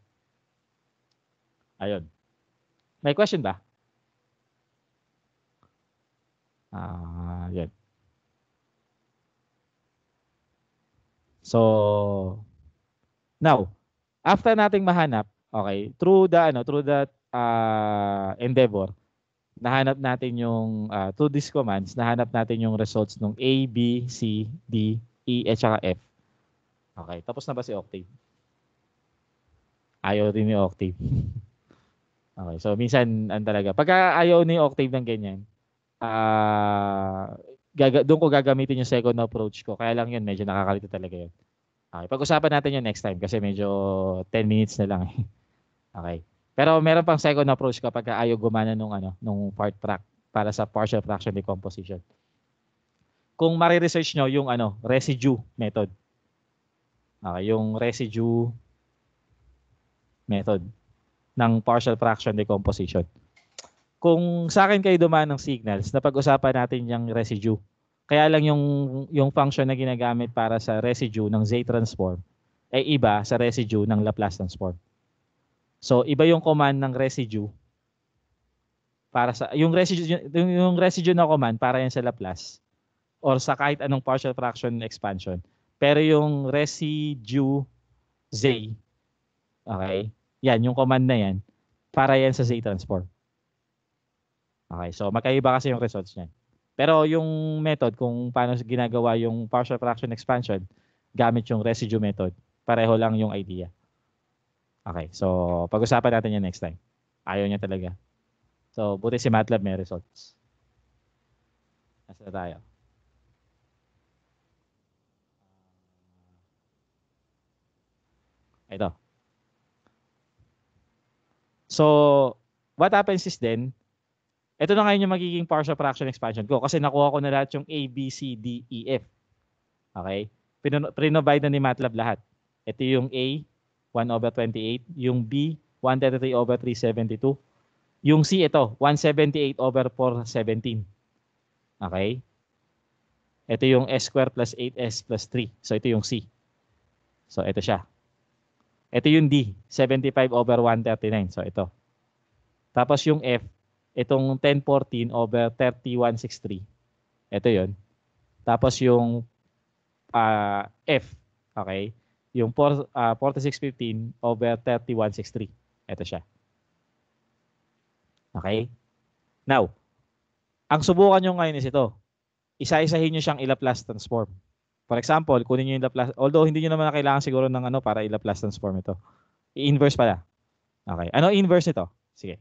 ayun. May question ba? Ah, uh, So, now, after nating mahanap, okay, through the, ano, through that uh, endeavor, nahanap natin yung uh, ah, through these commands, nahanap natin yung results ng A, B, C, D, E, at saka F. Okay, tapos na ba si Octave? Ayaw din ni Octave. okay, so minsan ang talaga. Pagka ayaw ni Octave ng ganyan, uh, gaga- doon ko gagamitin yung second approach ko. Kaya lang yun, medyo nakakalito talaga yun. Okay, pag-usapan natin yun next time kasi medyo 10 minutes na lang. Eh. okay. Pero meron pang second approach kapag ayaw gumana nung ano, nung part track para sa partial fraction decomposition. Kung mare-research nyo yung ano, residue method. Okay, yung residue method ng partial fraction decomposition. Kung sa akin kayo dumaan ng signals, napag-usapan natin yung residue. Kaya lang yung, yung function na ginagamit para sa residue ng Z transform ay eh, iba sa residue ng Laplace transform. So iba yung command ng residue para sa yung residue yung, yung residue na command para yan sa Laplace or sa kahit anong partial fraction expansion. Pero yung residue z okay? Yan yung command na yan para yan sa z transform. Okay, so magkaiba kasi yung results niyan. Pero yung method kung paano ginagawa yung partial fraction expansion gamit yung residue method, pareho lang yung idea. Okay, so pag-usapan natin yan next time. Ayaw niya talaga. So, buti si MATLAB may results. Nasa na tayo? Ah, ito. So, what happens is then, ito na ngayon yung magiging partial fraction expansion ko kasi nakuha ko na lahat yung A, B, C, D, E, F. Okay? Prinovide na ni MATLAB lahat. Ito yung A, 1 over 28. Yung B, 133 over 372. Yung C, ito, 178 over 417. Okay? Ito yung S square plus 8S plus 3. So, ito yung C. So, ito siya. Ito yung D, 75 over 139. So, ito. Tapos yung F, itong 1014 over 3163. Ito yon. Tapos yung uh, F, okay? yung 4, uh, 4615 over 3163. Ito siya. Okay? Now, ang subukan nyo ngayon is ito. Isa-isahin nyo siyang Laplace transform. For example, kunin nyo yung Laplace, although hindi nyo naman na kailangan siguro ng ano para Laplace transform ito. I-inverse pala. Okay. Ano inverse nito? Sige.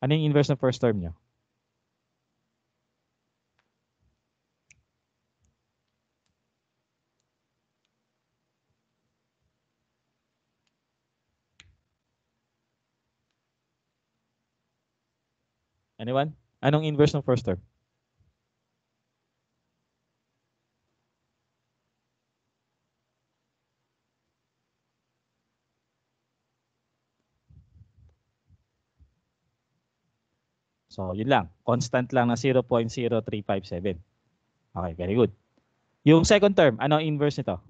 Ano yung inverse ng first term nyo? Anyone? Anong inverse ng first term? So, yun lang. Constant lang na 0.0357. Okay, very good. Yung second term, ano inverse nito?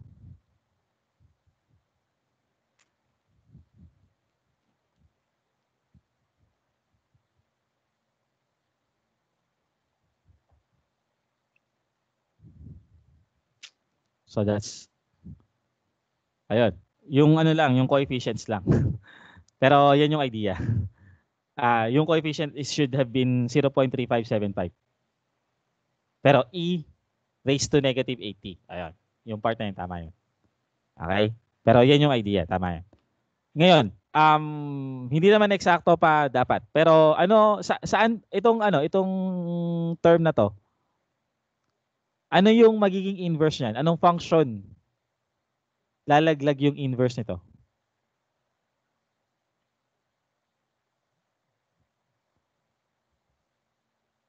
So that's Ayun. Yung ano lang, yung coefficients lang. Pero yan yung idea. Ah, uh, yung coefficient is should have been 0.3575. Pero e raised to negative 80. Ayun. Yung part na yun, tama yun. Okay? Pero yan yung idea, tama yun. Ngayon, um, hindi naman eksakto pa dapat. Pero ano, sa, saan, itong ano, itong term na to, ano yung magiging inverse niyan? Anong function? Lalaglag yung inverse nito.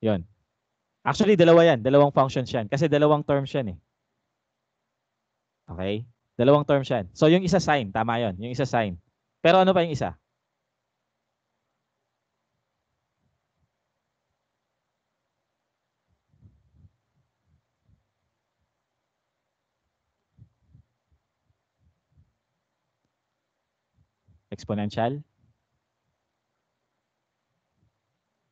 Yon. Actually, dalawa yan. Dalawang functions yan. Kasi dalawang terms yan eh. Okay? Dalawang terms yan. So, yung isa sign. Tama yon Yung isa sign. Pero ano pa yung isa? exponential.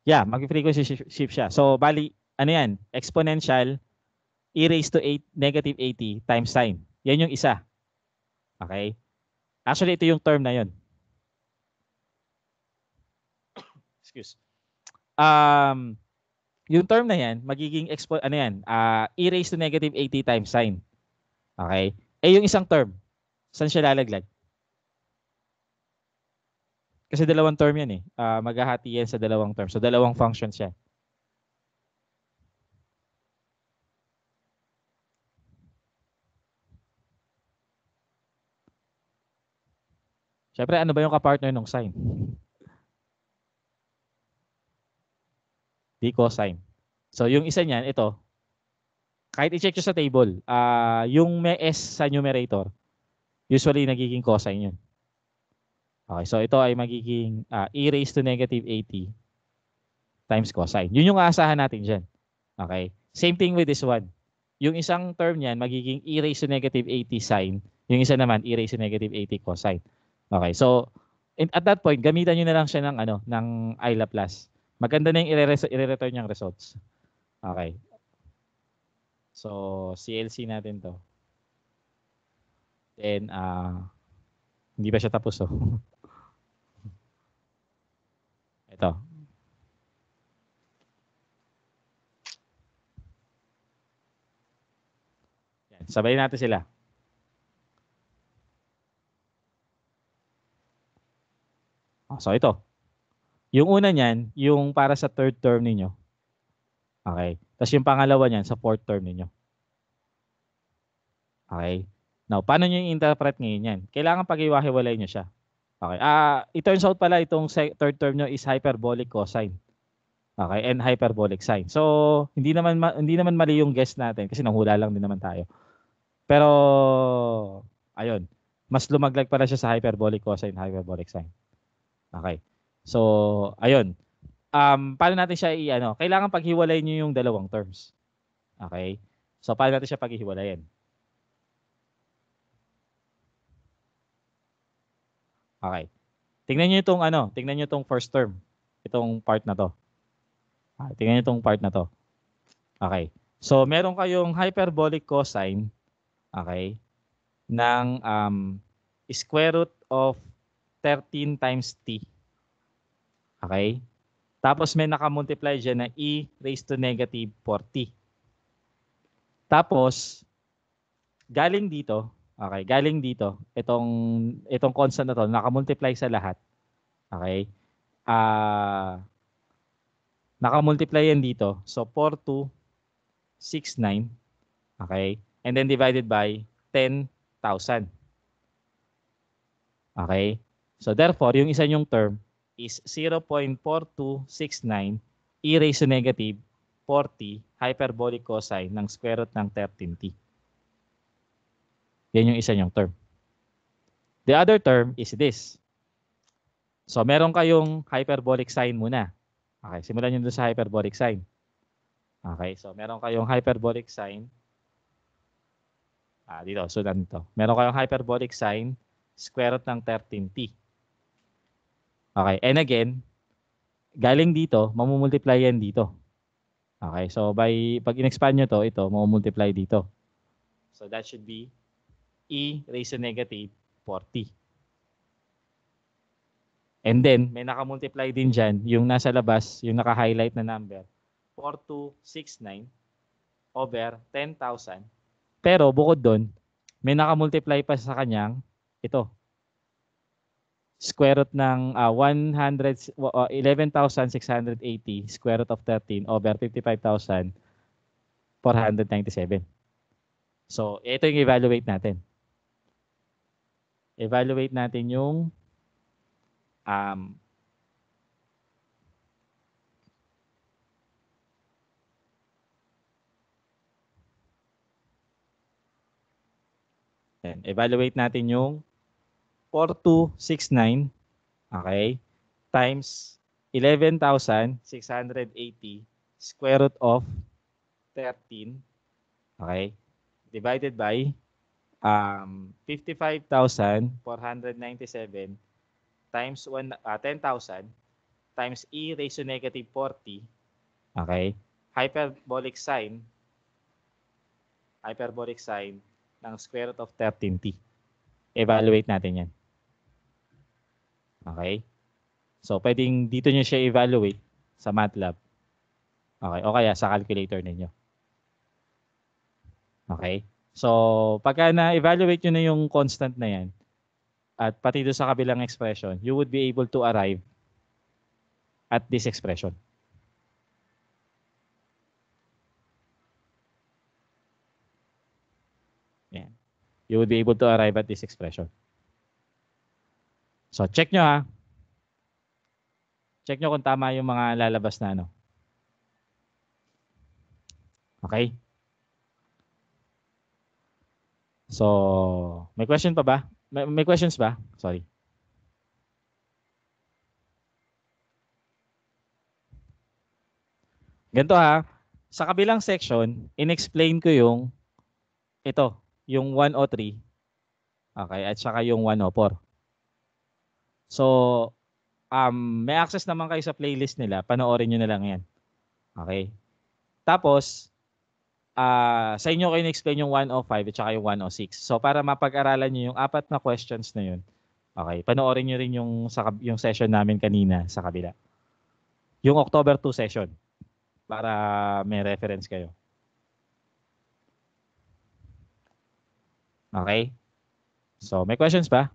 Yeah, mag-frequency shift siya. So, bali, ano yan? Exponential e raised to 8, negative 80 times time. Yan yung isa. Okay? Actually, ito yung term na yon. Excuse. Um, yung term na yan, magiging expo, ano yan, uh, e raised to negative 80 times sine. Okay? Eh, yung isang term, saan siya lalaglag? Kasi dalawang term yan eh. Uh, maghahati yan sa dalawang term. So dalawang functions siya. Siyempre, ano ba yung kapartner ng sine? Di cosine. So yung isa niyan, ito. Kahit i-check nyo sa table, uh, yung may S sa numerator, usually nagiging cosine yun. Okay, so ito ay magiging uh, e raised to negative 80 times cosine. Yun yung aasahan natin dyan. Okay? Same thing with this one. Yung isang term niyan, magiging e raised to negative 80 sine. Yung isa naman, e raised to negative 80 cosine. Okay, so at that point, gamitan nyo na lang siya ng, ano, ng I Laplace. Maganda na yung i-return niyang results. Okay. So, CLC natin to. Then, uh, hindi pa siya tapos oh. ito. Yan, sabayin natin sila. Ah, so ito. Yung una niyan, yung para sa third term ninyo. Okay. Tapos yung pangalawa niyan sa fourth term ninyo. Okay. Now, paano niyo i-interpret ngayon yan? Kailangan pag-iwahiwalay niyo siya. Okay. Ah, uh, it turns out pala itong third term nyo is hyperbolic cosine. Okay, and hyperbolic sine. So, hindi naman hindi naman mali yung guess natin kasi nanghula lang din naman tayo. Pero ayun, mas lumaglag pala siya sa hyperbolic cosine, hyperbolic sine. Okay. So, ayun. Um, paano natin siya i-ano? Kailangan paghiwalay niyo yung dalawang terms. Okay? So, paano natin siya paghiwalayin? Okay. Tingnan niyo itong ano, tingnan niyo itong first term. Itong part na to. Ah, tingnan niyo itong part na to. Okay. So, meron kayong hyperbolic cosine, okay, ng um, square root of 13 times t. Okay? Tapos may naka-multiply dyan na e raised to negative 4t. Tapos, galing dito, Okay, galing dito. Itong itong constant na to, naka-multiply sa lahat. Okay? Ah uh, naka-multiply yan dito. So 4 to 6 9. Okay? And then divided by 10,000. Okay? So therefore, yung isa yung term is 0.4269 e raised to negative 40 hyperbolic cosine ng square root ng 13t. Yan yung isa niyong term. The other term is this. So meron kayong hyperbolic sign muna. Okay, simulan niyo doon sa hyperbolic sign. Okay, so meron kayong hyperbolic sign. Ah, dito, sundan so, dito. Meron kayong hyperbolic sign square root ng 13t. Okay, and again, galing dito, mamumultiply yan dito. Okay, so by pag in-expand nyo to, ito, mamumultiply dito. So that should be e raised to negative 40. And then, may nakamultiply din dyan, yung nasa labas, yung naka-highlight na number, 4269 over 10,000. Pero bukod doon, may nakamultiply pa sa kanyang ito. Square root ng uh, 100, uh, 11,680 square root of 13 over 55,497. So, ito yung evaluate natin evaluate natin yung um, Then, evaluate natin yung 4269, okay, times 11,680 square root of 13, okay, divided by um, 55,497 times 1, uh, 10,000 times e raised to negative 40. Okay? Hyperbolic sine. Hyperbolic sine ng square root of 13t. Evaluate natin yan. Okay? So, pwedeng dito nyo siya evaluate sa MATLAB. Okay? O kaya sa calculator ninyo. Okay? So, pagka na-evaluate nyo na yung constant na yan, at pati doon sa kabilang expression, you would be able to arrive at this expression. Yan. You would be able to arrive at this expression. So, check nyo ha. Check nyo kung tama yung mga lalabas na ano. Okay? So, may question pa ba? May, may questions ba? Sorry. Ganito ha, sa kabilang section, inexplain ko yung ito, yung 103. Okay, at saka yung 104. So, um, may access naman kayo sa playlist nila. Panoorin nyo na lang yan. Okay. Tapos, uh, sa inyo kayo na-explain yung 105 at saka yung 106. So para mapag-aralan niyo yung apat na questions na yun, okay, panoorin niyo rin yung, sa, yung session namin kanina sa kabila. Yung October 2 session para may reference kayo. Okay? So may questions pa?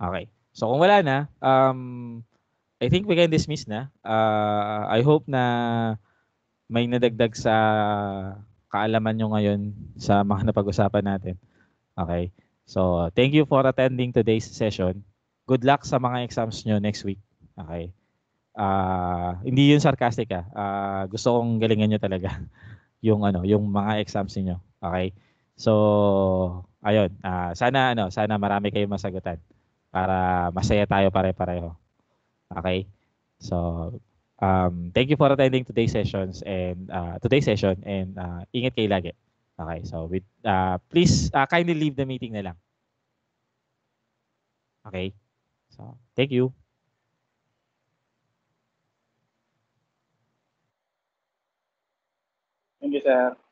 Okay. So kung wala na, um, I think we can dismiss na. Uh, I hope na may nadagdag sa kaalaman nyo ngayon sa mga napag-usapan natin. Okay. So, thank you for attending today's session. Good luck sa mga exams nyo next week. Okay. Uh, hindi yun sarcastic ah. Uh, gusto kong galingan nyo talaga yung ano, yung mga exams niyo. Okay? So, ayun, uh, sana ano, sana marami kayong masagutan para masaya tayo pare-pareho. Okay? So, um, thank you for attending today's sessions and uh, today's session and uh, ingat kayo lagi. Okay, so with uh, please uh, kindly leave the meeting na lang. Okay? So, thank you. Thank you, sir.